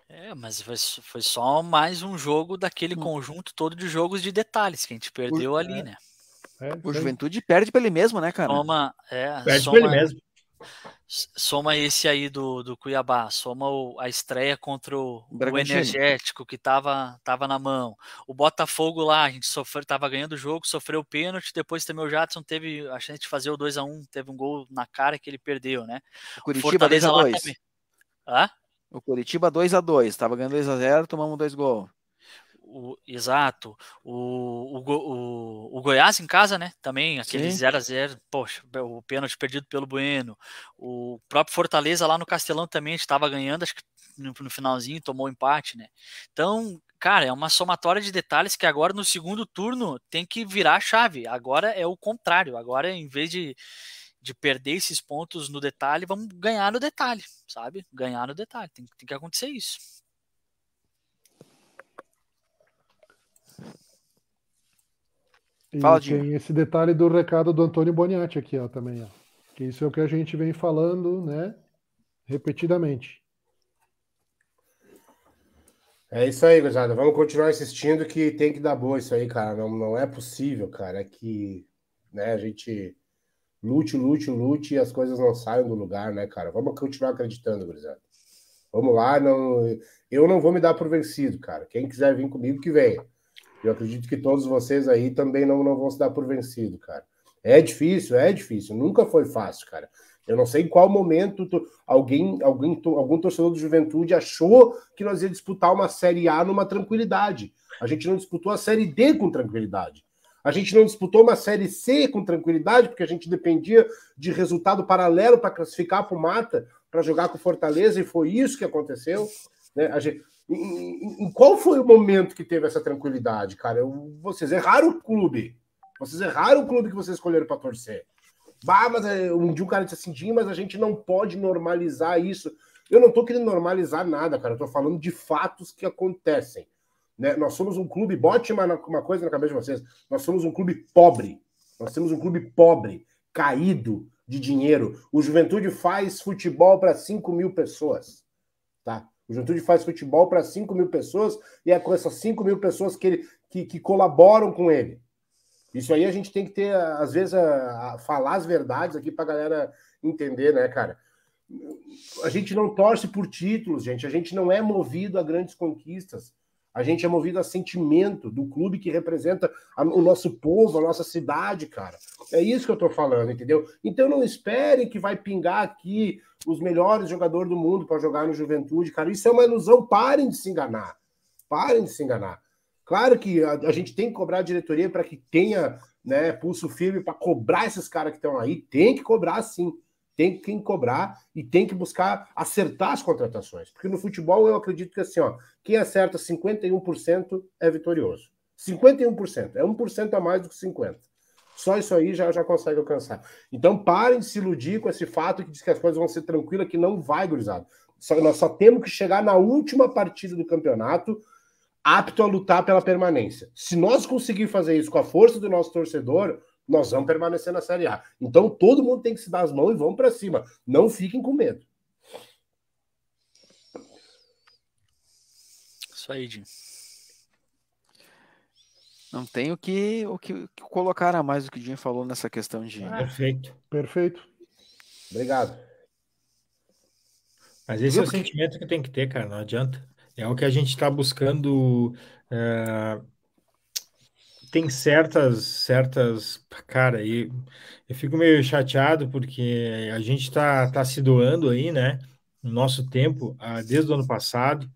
Speaker 5: É, mas foi, foi só mais um jogo daquele hum. conjunto todo de jogos de detalhes que a gente perdeu Por... ali, é. né?
Speaker 2: É, o Juventude perde pra ele mesmo, né, cara? Soma, é, perde soma, ele
Speaker 5: mesmo. Soma esse aí do, do Cuiabá, soma o, a estreia contra o, o, Energético, que tava, tava na mão. O Botafogo lá, a gente sofreu, tava ganhando o jogo, sofreu o pênalti, depois também o Jadson teve a chance de fazer o 2 x 1 teve um gol na cara que ele perdeu, né? O Curitiba Fortaleza 2 x 2. lá também. Hã?
Speaker 2: O Curitiba 2 x 2 tava ganhando 2 x 0 tomamos dois gols o exato, o, o,
Speaker 5: o, o, Goiás em casa, né? Também aquele 0 a 0 poxa, o pênalti perdido pelo Bueno, o próprio Fortaleza lá no Castelão também estava ganhando, acho que no, no finalzinho tomou empate, né? Então, cara, é uma somatória de detalhes que agora no segundo turno tem que virar a chave. Agora é o contrário, agora em vez de de perder esses pontos no detalhe, vamos ganhar no detalhe, sabe? Ganhar no detalhe, tem, tem que acontecer isso.
Speaker 4: Fala, tem esse detalhe do recado do Antônio Boniatti aqui, ó, também, ó. Que isso é o que a gente vem falando, né? Repetidamente.
Speaker 3: É isso aí, gozada. Vamos continuar insistindo que tem que dar boa isso aí, cara. Não, não é possível, cara, é que né, a gente lute, lute, lute e as coisas não saiam do lugar, né, cara? Vamos continuar acreditando, gurizada. Vamos lá, não... eu não vou me dar por vencido, cara. Quem quiser vir comigo, que venha. Eu acredito que todos vocês aí também não, não vão se dar por vencido, cara. É difícil, é difícil. Nunca foi fácil, cara. Eu não sei em qual momento tu, alguém, alguém, algum torcedor do Juventude achou que nós ia disputar uma Série A numa tranquilidade. A gente não disputou a Série D com tranquilidade. A gente não disputou uma Série C com tranquilidade, porque a gente dependia de resultado paralelo para classificar para o mata, para jogar com Fortaleza, e foi isso que aconteceu. Né? A gente, em, em, qual foi o momento que teve essa tranquilidade, cara? Eu, vocês erraram o clube. Vocês erraram o clube que vocês escolheram para torcer. Bah, mas é, um dia o cara disse assim, Dinho, mas a gente não pode normalizar isso. Eu não tô querendo normalizar nada, cara. Eu tô falando de fatos que acontecem. Né? Nós somos um clube, bote uma, uma coisa na cabeça de vocês, nós somos um clube pobre. Nós temos um clube pobre, caído de dinheiro. O Juventude faz futebol para 5 mil pessoas. O Juventude faz futebol para 5 mil pessoas e é com essas 5 mil pessoas que, ele, que, que, colaboram com ele. Isso aí a gente tem que ter, às vezes, a, a falar as verdades aqui para a galera entender, né, cara? A gente não torce por títulos, gente. A gente não é movido a grandes conquistas. A gente é movido a sentimento do clube que representa a, o nosso povo, a nossa cidade, cara. É isso que eu tô falando, entendeu? Então não esperem que vai pingar aqui os melhores jogadores do mundo para jogar no Juventude, cara. Isso é uma ilusão. Parem de se enganar. Parem de se enganar. Claro que a, a gente tem que cobrar a diretoria para que tenha né, pulso firme para cobrar esses caras que estão aí. Tem que cobrar, sim tem que cobrar e tem que buscar acertar as contratações. Porque no futebol eu acredito que assim, ó, quem acerta 51% é vitorioso. 51%, é 1% a mais do que 50%. Só isso aí já, já consegue alcançar. Então parem de se iludir com esse fato que diz que as coisas vão ser tranquilas, que não vai, gurizada. Só, nós só temos que chegar na última partida do campeonato apto a lutar pela permanência. Se nós conseguirmos fazer isso com a força do nosso torcedor, nós vamos permanecer na Série A. Então todo mundo tem que se dar as mãos e vamos para cima. Não fiquem com medo.
Speaker 5: Isso aí, Jim.
Speaker 2: Não tem o que, o que, que colocar a mais do que o Jim falou nessa questão de. Ah, perfeito. Perfeito. Obrigado. Mas esse é o
Speaker 1: sentimento que tem que ter, cara. Não adianta. É o que a gente está buscando. É, tem certas, certas, cara, e eu fico meio chateado porque a gente tá, tá se doando aí, né? No nosso tempo, ah, desde o ano passado.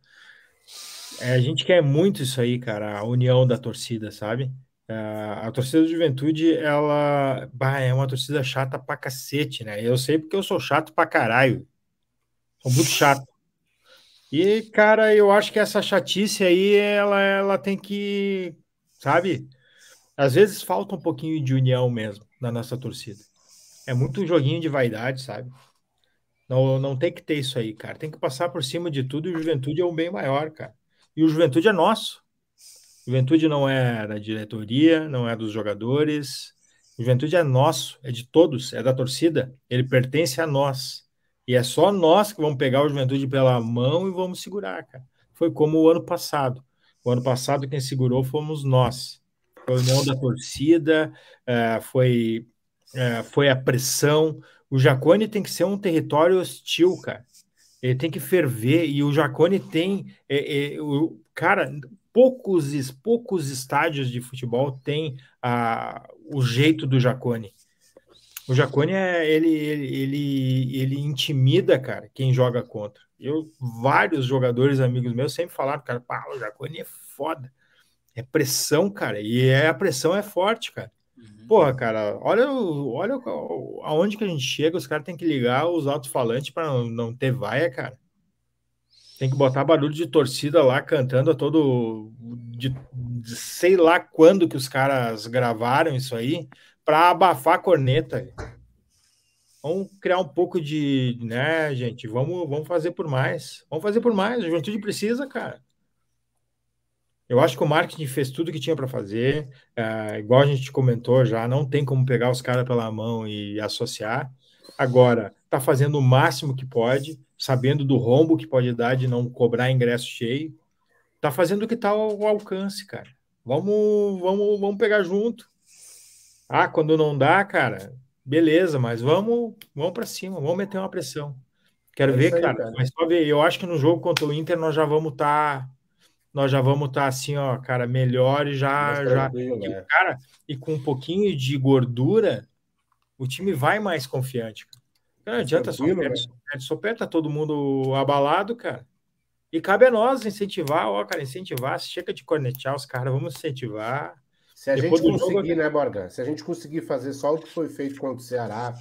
Speaker 1: É, a gente quer muito isso aí, cara, a união da torcida, sabe? Ah, a torcida do Juventude, ela bah, é uma torcida chata pra cacete, né? Eu sei porque eu sou chato pra caralho. Sou muito chato. E, cara, eu acho que essa chatice aí, ela, ela tem que, sabe? Às vezes falta um pouquinho de união mesmo na nossa torcida. É muito um joguinho de vaidade, sabe? Não, não tem que ter isso aí, cara. Tem que passar por cima de tudo e o juventude é um bem maior, cara. E o juventude é nosso. Juventude não é da diretoria, não é dos jogadores. Juventude é nosso, é de todos, é da torcida. Ele pertence a nós. E é só nós que vamos pegar o Juventude pela mão e vamos segurar, cara. Foi como o ano passado. O ano passado quem segurou fomos nós união da torcida, uh, foi, uh, foi a pressão. O Jacone tem que ser um território hostil, cara. Ele tem que ferver e o Jacone tem, é, é, o, cara, poucos poucos estádios de futebol tem a, o jeito do Jacone. O Jacone é, ele, ele, ele, ele intimida, cara, quem joga contra. Eu, vários jogadores amigos meus sempre falaram, cara, pá, o Jacone é foda. É pressão, cara. E é, a pressão é forte, cara. Uhum. Porra, cara, olha, olha aonde que a gente chega, os caras têm que ligar os alto-falantes para não, não ter vaia, cara. Tem que botar barulho de torcida lá cantando a todo. De, de sei lá quando que os caras gravaram isso aí, para abafar a corneta. Vamos criar um pouco de. né, gente? Vamos, vamos fazer por mais. Vamos fazer por mais. A juventude precisa, cara. Eu acho que o marketing fez tudo que tinha para fazer, é, igual a gente comentou já, não tem como pegar os caras pela mão e associar. Agora, está fazendo o máximo que pode, sabendo do rombo que pode dar de não cobrar ingresso cheio. Está fazendo o que está ao alcance, cara. Vamos, vamos, vamos pegar junto. Ah, quando não dá, cara, beleza, mas vamos, vamos para cima, vamos meter uma pressão.
Speaker 5: Quero é ver, aí, cara, cara, mas
Speaker 1: só ver. Eu acho que no jogo contra o Inter nós já vamos estar. Tá nós já vamos estar tá assim, ó, cara, melhor e já. já... E, né? cara, e com um pouquinho de gordura, o time vai mais confiante. Cara, não adianta, né? só perde, só perde, tá todo mundo abalado, cara. E cabe a nós incentivar, ó, cara, incentivar. Chega de cornetear os caras, vamos incentivar. Se a Depois gente conseguir,
Speaker 3: jogo... né, Borga? Se a gente conseguir fazer só o que foi feito contra o Ceará,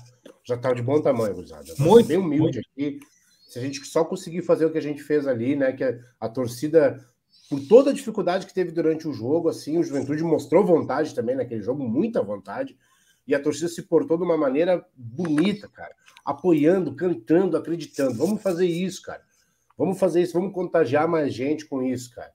Speaker 3: já tá de bom tamanho, Guzada. Muito. Bem humilde muito. aqui. Se a gente só conseguir fazer o que a gente fez ali, né, que a, a torcida por toda a dificuldade que teve durante o jogo, assim, o Juventude mostrou vontade também naquele jogo, muita vontade, e a torcida se portou de uma maneira bonita, cara, apoiando, cantando, acreditando. Vamos fazer isso, cara. Vamos fazer isso, vamos contagiar mais gente com isso, cara.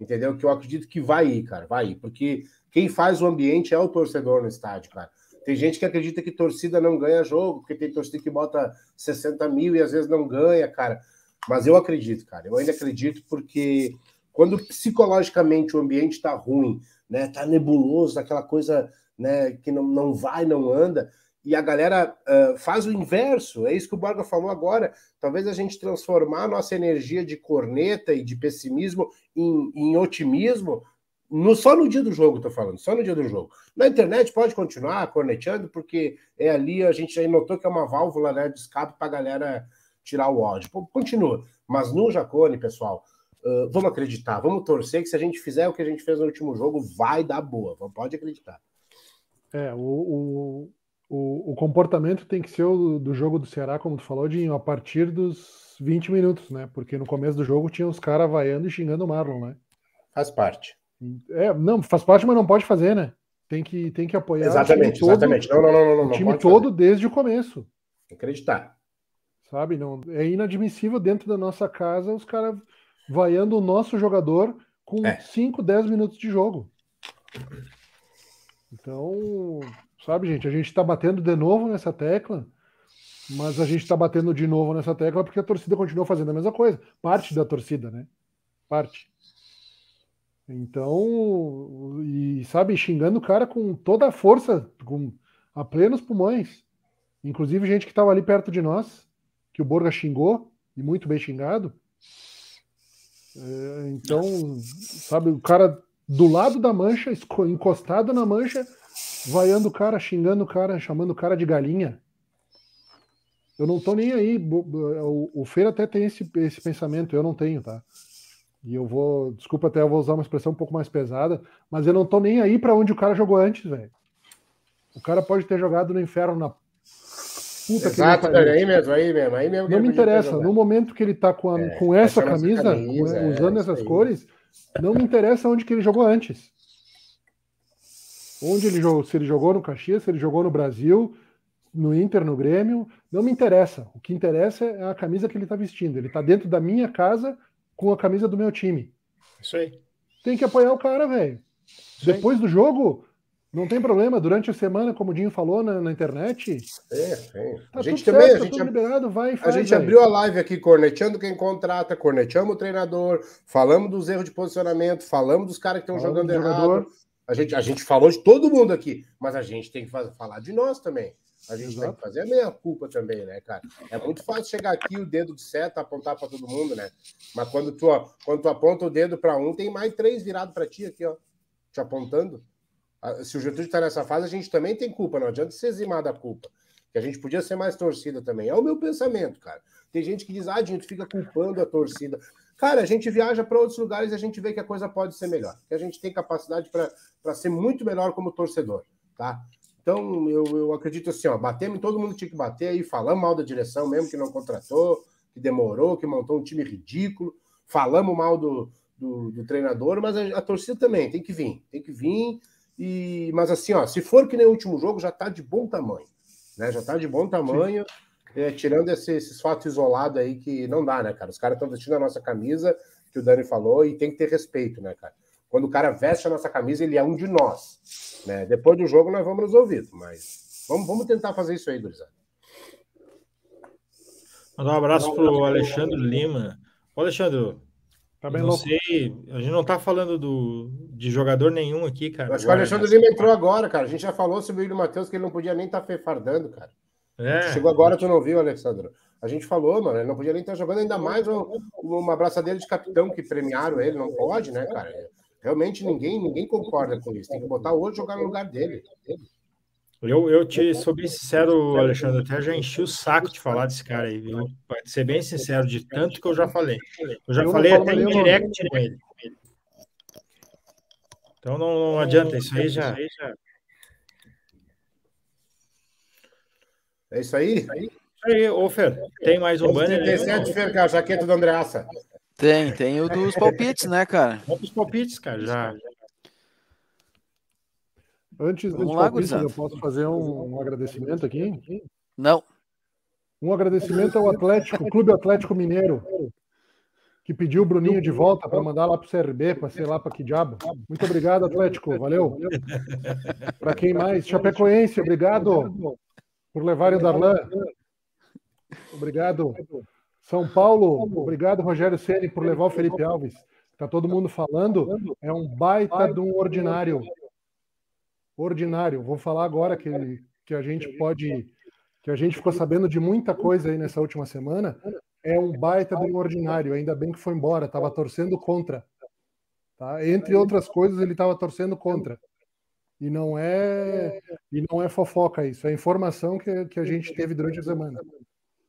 Speaker 3: Entendeu? Que eu acredito que vai ir, cara, vai ir, porque quem faz o ambiente é o torcedor no estádio, cara. Tem gente que acredita que torcida não ganha jogo, porque tem torcida que bota 60 mil e às vezes não ganha, cara. Mas eu acredito, cara. Eu ainda acredito porque quando psicologicamente o ambiente está ruim, né? está nebuloso, aquela coisa, né? Que não, não vai, não anda. E a galera uh, faz o inverso. É isso que o Borga falou agora. Talvez a gente transformar a nossa energia de corneta e de pessimismo em, em otimismo no, só no dia do jogo, tô falando, só no dia do jogo. Na internet pode continuar corneteando, porque é ali, a gente já notou que é uma válvula né, de escape para a galera tirar o ódio. Pô, continua. Mas no Jacone, pessoal, ah, vamos acreditar, vamos torcer que se a gente fizer o que a gente fez no último jogo, vai dar boa. Pode acreditar.
Speaker 4: É, o, o, o comportamento tem que ser o do jogo do Ceará, como tu falou, Dinho, a partir dos 20 minutos, né? Porque no começo do jogo tinha os caras vaiando e xingando o Marlon, né?
Speaker 3: Faz parte.
Speaker 4: É, não, faz parte, mas não pode fazer, né? Tem que, tem que apoiar exatamente, o time exatamente. todo, não, não, não, o time todo desde o começo.
Speaker 3: Acreditar.
Speaker 4: Sabe, não, é inadmissível dentro da nossa casa os caras vaiando o nosso jogador com 5, é. 10 minutos de jogo. Então, sabe, gente, a gente está batendo de novo nessa tecla, mas a gente está batendo de novo nessa tecla porque a torcida continua fazendo a mesma coisa. Parte da torcida, né? Parte. Então, e sabe, xingando o cara com toda a força, com a plenos pulmões. Inclusive gente que estava ali perto de nós, que o Borga xingou, e muito bem xingado. É, então, sabe, o cara do lado da mancha, encostado na mancha, vaiando o cara, xingando o cara, chamando o cara de galinha. Eu não tô nem aí. O Feira até tem esse, esse pensamento, eu não tenho, tá? E eu vou, desculpa até, eu vou usar uma expressão um pouco mais pesada, mas eu não tô nem aí para onde o cara jogou antes, velho. O cara pode ter jogado no inferno na
Speaker 3: puta Exato, que ele aí mesmo, aí mesmo, aí mesmo. Não me interessa. No
Speaker 4: momento que ele tá com, a, é, com essa, camisa, é camisa com, é, é, usando é, essas cores, não me interessa onde que ele jogou antes. Onde ele jogou, se ele jogou no Caxias, se ele jogou no Brasil, no Inter, no Grêmio, não me interessa. O que interessa é a camisa que ele tá vestindo. Ele tá dentro da minha casa com a camisa do meu time. Isso aí. Tem que apoiar o cara, velho. Depois do jogo, não tem problema, durante a semana, como o Dinho falou na, na internet.
Speaker 3: É, é. Tá a gente também. Certo, a tá gente, liberado, vai faz, a gente abriu a live aqui corneteando quem contrata, corneteamos o treinador, falamos dos erros de posicionamento, falamos dos caras que estão jogando errado. A gente, a gente falou de todo mundo aqui, mas a gente tem que fazer, falar de nós também. A gente Exato. tem que fazer a meia culpa também, né, cara? É muito fácil chegar aqui o dedo de seta apontar para todo mundo, né? Mas quando tu, ó, quando tu aponta o dedo para um, tem mais três virados para ti aqui, ó, te apontando. Se o Getúlio está nessa fase, a gente também tem culpa, não adianta se eximar da culpa. Que a gente podia ser mais torcida também. É o meu pensamento, cara. Tem gente que diz, ah, gente, fica culpando a torcida. Cara, a gente viaja para outros lugares e a gente vê que a coisa pode ser melhor. Que a gente tem capacidade para ser muito melhor como torcedor, tá? Então, eu, eu acredito assim, ó, batemos, todo mundo tinha que bater aí, falamos mal da direção mesmo, que não contratou, que demorou, que montou um time ridículo, falamos mal do, do, do treinador, mas a, a torcida também tem que vir, tem que vir e, mas assim, ó, se for que nem o último jogo, já está de bom tamanho. Né? Já está de bom tamanho, é, tirando esse, esses fatos isolados aí que não dá, né, cara? Os caras estão vestindo a nossa camisa, que o Dani falou, e tem que ter respeito, né, cara? Quando o cara veste a nossa camisa, ele é um de nós. Né? Depois do jogo, nós vamos nos ouvir, mas vamos, vamos tentar fazer isso aí, Gurizada.
Speaker 1: Mandar um abraço para o Alexandre Lima. Ô, Alexandre, Tá bem não louco. sei, a gente não tá falando do, de jogador nenhum aqui, cara. Acho que o Alexandre Lima
Speaker 3: entrou agora, cara. A gente já falou sobre o do Matheus que ele não podia nem estar tá fefardando, cara.
Speaker 1: É. Chegou agora,
Speaker 3: tu não viu, Alexandre. A gente falou, mano, ele não podia nem estar tá jogando, ainda mais uma, uma abraçadeira de capitão que premiaram ele, não pode, né, cara? Realmente ninguém, ninguém concorda com isso. Tem que botar o outro jogar no lugar dele. dele.
Speaker 1: Eu, eu te sou bem sincero, Alexandre, até já enchi o saco de falar desse cara aí, viu? ser bem sincero, de tanto que eu já falei. Eu já eu falei até em direct com ele. Então não, não adianta, isso aí já.
Speaker 3: É isso aí? isso aí, Ofer ô Fer, tem mais um banner? 37, Fer, cara, jaqueta do Andreaça.
Speaker 2: Tem, tem o dos palpites, né, cara? Vamos dos palpites, cara, já.
Speaker 4: Antes, de antes palpite, eu posso fazer um, um agradecimento aqui?
Speaker 2: Não.
Speaker 1: Um
Speaker 4: agradecimento ao Atlético, Clube Atlético Mineiro, que pediu o Bruninho de volta para mandar lá para o CRB, para sei lá para que diabo. Muito obrigado, Atlético. Valeu. Para quem mais? Chapecoense, obrigado por levar o Darlan. Obrigado. São Paulo, obrigado, Rogério Ceni por levar o Felipe Alves. Está todo mundo falando. É um baita de um ordinário ordinário. Vou falar agora que, que a gente pode. que a gente ficou sabendo de muita coisa aí nessa última semana. É um baita um ordinário, ainda bem que foi embora, estava torcendo contra. Tá? Entre outras coisas, ele estava torcendo contra. E não é e não é fofoca isso, é informação que, que a gente teve durante a semana.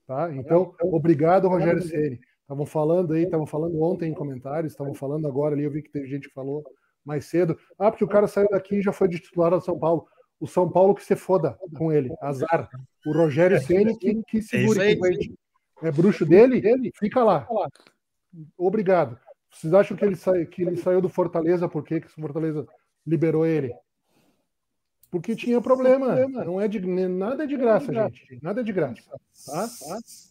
Speaker 4: Tá? Então, obrigado, Rogério Ceni. Estavam falando aí, estavam falando ontem em comentários, estavam falando agora ali, eu vi que teve gente que falou mais cedo. Ah, porque o cara saiu daqui e já foi de titular ao São Paulo. O São Paulo que se foda com ele, azar. O Rogério é. Ceni que, que é segure é ele. É bruxo dele? Ele fica lá. Obrigado. Vocês acham que ele, sai, que ele saiu do Fortaleza? Por quê? que o Fortaleza liberou ele? Porque tinha problema. Não é de, né, nada é de graça, gente. Nada é de graça. Tá?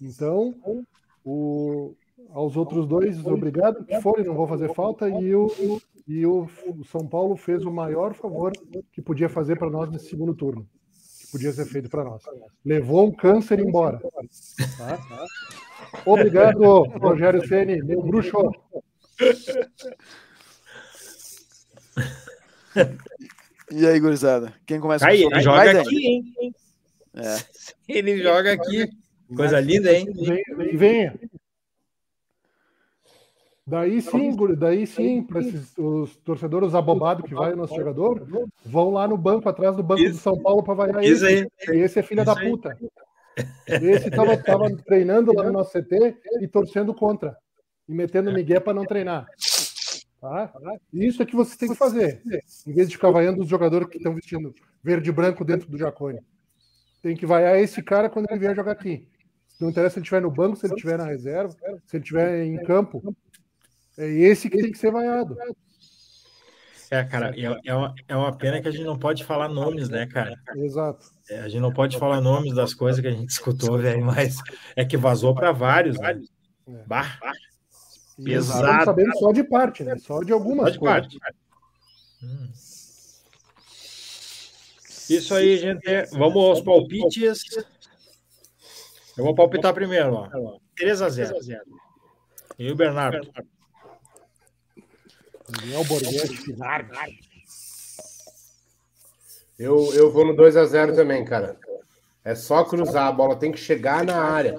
Speaker 4: Então, o, aos outros dois, obrigado. Que forem, não vou fazer falta. E o, e o, São Paulo fez o maior favor que podia fazer para nós nesse segundo turno que podia ser feito para nós. Levou um câncer embora. Tá? Obrigado, Rogério Ceni, meu bruxo.
Speaker 2: E aí, gurizada? Quem começa? Aí, ele joga aqui, hein? É.
Speaker 1: Ele joga aqui. Coisa
Speaker 2: linda, hein?
Speaker 4: vem, venha. Daí sim, daí sim, para os torcedores abobados que vai o nosso jogador, vão lá no banco, atrás do banco isso, do São Paulo para vaiar isso esse. Aí, esse é filho da aí. puta. Esse tava, tava treinando lá no nosso CT e torcendo contra. E metendo Miguel para não treinar. Tá? Isso é que você tem que fazer. Em vez de ficar vaiando os jogadores que estão vestindo verde e branco dentro do Jacone. Tem que vaiar esse cara quando ele vier jogar aqui. Não interessa se ele estiver no banco, se ele estiver na reserva, se ele estiver em campo é esse que tem que ser vaiado.
Speaker 1: É, cara, é, é, uma, é uma pena que a gente não pode falar nomes, né, cara? Exato. É, a gente não pode falar nomes das coisas que a gente escutou, velho, mas é que vazou para vários, né? Bar. É. bah. Pesado. sabendo
Speaker 3: só de
Speaker 4: parte, né? Só de algumas só de coisas. Parte,
Speaker 1: hum. Isso aí, gente. Vamos aos palpites. Eu vou palpitar primeiro, ó. 3 a 0. E o Bernardo.
Speaker 3: Miguel Borghetti eu, eu vou no 2x0 também, cara. É só cruzar, a bola tem que chegar na área.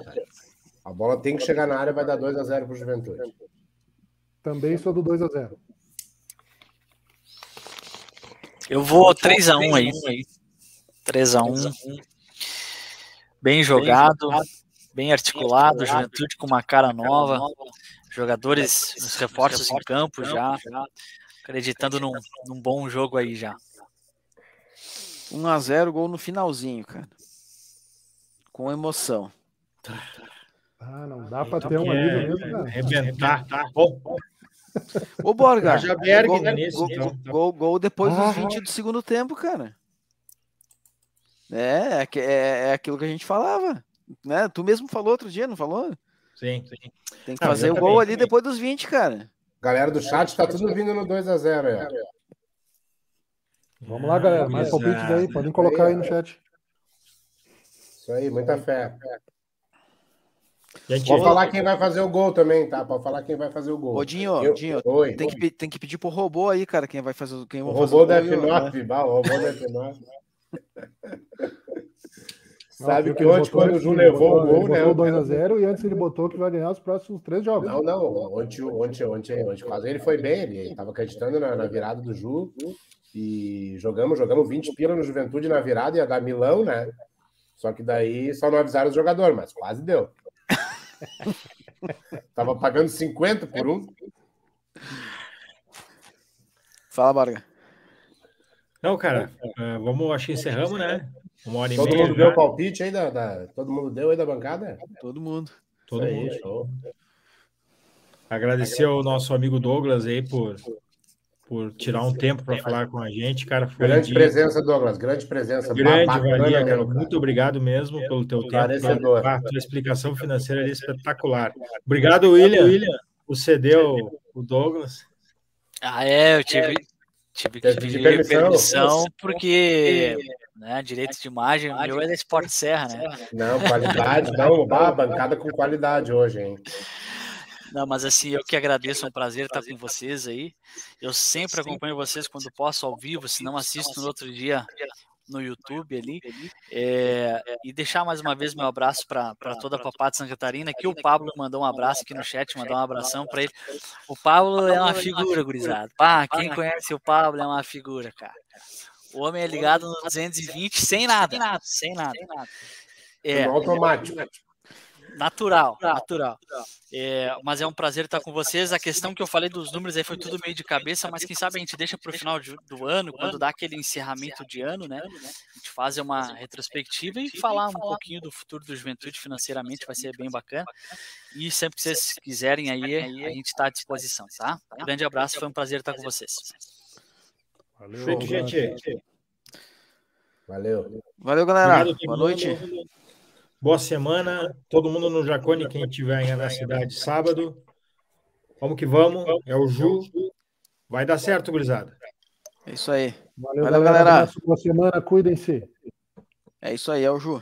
Speaker 3: A bola tem que chegar na área, vai dar 2x0 pro Juventude. Também sou do 2x0.
Speaker 5: Eu vou 3x1 aí. 3x1. Bem jogado, bem articulado, Juventude com uma cara nova. Jogadores, os reforços em campo já, já acreditando num, num bom jogo aí já.
Speaker 2: 1 a 0 gol no finalzinho, cara. Com emoção. Ah, não dá para então ter um é mesmo, cara. Né? Arrebentar, tá. Bom. Ô, Borga. Né? Gol, gol, então, tá. gol, gol depois ah, dos 20 do segundo tempo, cara. É, é, é, é aquilo que a gente falava. Né? Tu mesmo falou outro dia, não falou? Sim, sim. Tem que fazer ah, o gol também, ali também. depois dos 20, cara. Galera do chat tá tudo
Speaker 3: vindo no 2x0 aí. É.
Speaker 2: Vamos lá, galera. Mais palpite
Speaker 3: daí. Podem colocar aí no chat. Isso aí, muita fé. Gente, Vou falar quem vai fazer o gol também, tá? Pode falar quem vai fazer o gol. Ô, Dinho, eu... Oi, tem,
Speaker 2: Que, tem que pedir pro robô aí, cara, quem vai fazer quem o. Robô fazer o robô da F9, o robô da F9. Sabe que ontem, quando o Ju levou o gol, né?
Speaker 3: 2x0
Speaker 4: e antes ele botou que vai ganhar os próximos três jogos. Não, não.
Speaker 3: Ontem, ontem, ontem, ontem quase ele foi bem, ele estava acreditando na, na, virada do Ju. E jogamos, jogamos 20 pila no Juventude na virada, ia dar Milão, né? Só que daí só não avisaram o jogador, mas quase deu. tava pagando 50 por um. Fala, Barga. Não, cara,
Speaker 1: é, vamos, acho que encerramos, né? Uma hora e todo meia. Todo mundo deu o né?
Speaker 3: palpite aí da, da, Todo mundo deu aí da bancada?
Speaker 2: Todo mundo. Todo aí, mundo. Show.
Speaker 1: Agradecer ao nosso amigo Douglas aí por, por tirar um tempo para falar com a gente, cara. grande presença,
Speaker 2: Douglas,
Speaker 3: grande presença. Grande, Valia, cara. Muito
Speaker 1: obrigado mesmo pelo teu tempo, a ah, tua explicação financeira ali é espetacular. Obrigado, William. William. O CD, o, Douglas.
Speaker 5: Ah, é, eu tive, é. tive que pedir permissão, permissão porque né? Direitos é, de imagem, o meu é da Esporte Serra, né? Não, qualidade, não, uma
Speaker 3: bancada com qualidade hoje, hein?
Speaker 5: Não, mas assim, eu que agradeço, é um prazer estar com vocês aí. Eu sempre acompanho vocês quando posso ao vivo, se não assisto no outro dia no YouTube ali. É, é, e deixar mais uma vez meu abraço para toda a Papá de Santa Catarina, que o Pablo mandou um abraço aqui no chat, mandou um abração para ele. O Pablo é, é uma figura, gurizada. Ah, quem conhece o Pablo é uma figura, cara. O homem é, é ligado no 220 sem nada. Sem nada. Sem nada. Sem nada. É, é automático. Natural, natural. natural. É, mas é um prazer estar com vocês. A questão que eu falei dos números aí foi tudo meio de cabeça, mas quem sabe a gente deixa para o final de, do ano, quando dá aquele encerramento de ano, né? A gente faz uma retrospectiva e falar um pouquinho do futuro do Juventude financeiramente, vai ser bem bacana. E sempre que vocês quiserem aí, a gente está à disposição, tá? Um tá? grande abraço, foi um prazer estar com vocês. Valeu, Feito, gente.
Speaker 3: Valeu.
Speaker 1: Valeu, galera. Boa noite. Boa semana. Todo mundo no Jacone, quem tiver na cidade sábado. Vamos que vamos. É o Ju.
Speaker 2: Vai dar certo, gurizada. É isso aí. Valeu, Valeu galera. galera.
Speaker 4: Boa semana. Cuidem-se.
Speaker 2: É isso aí, é o Ju.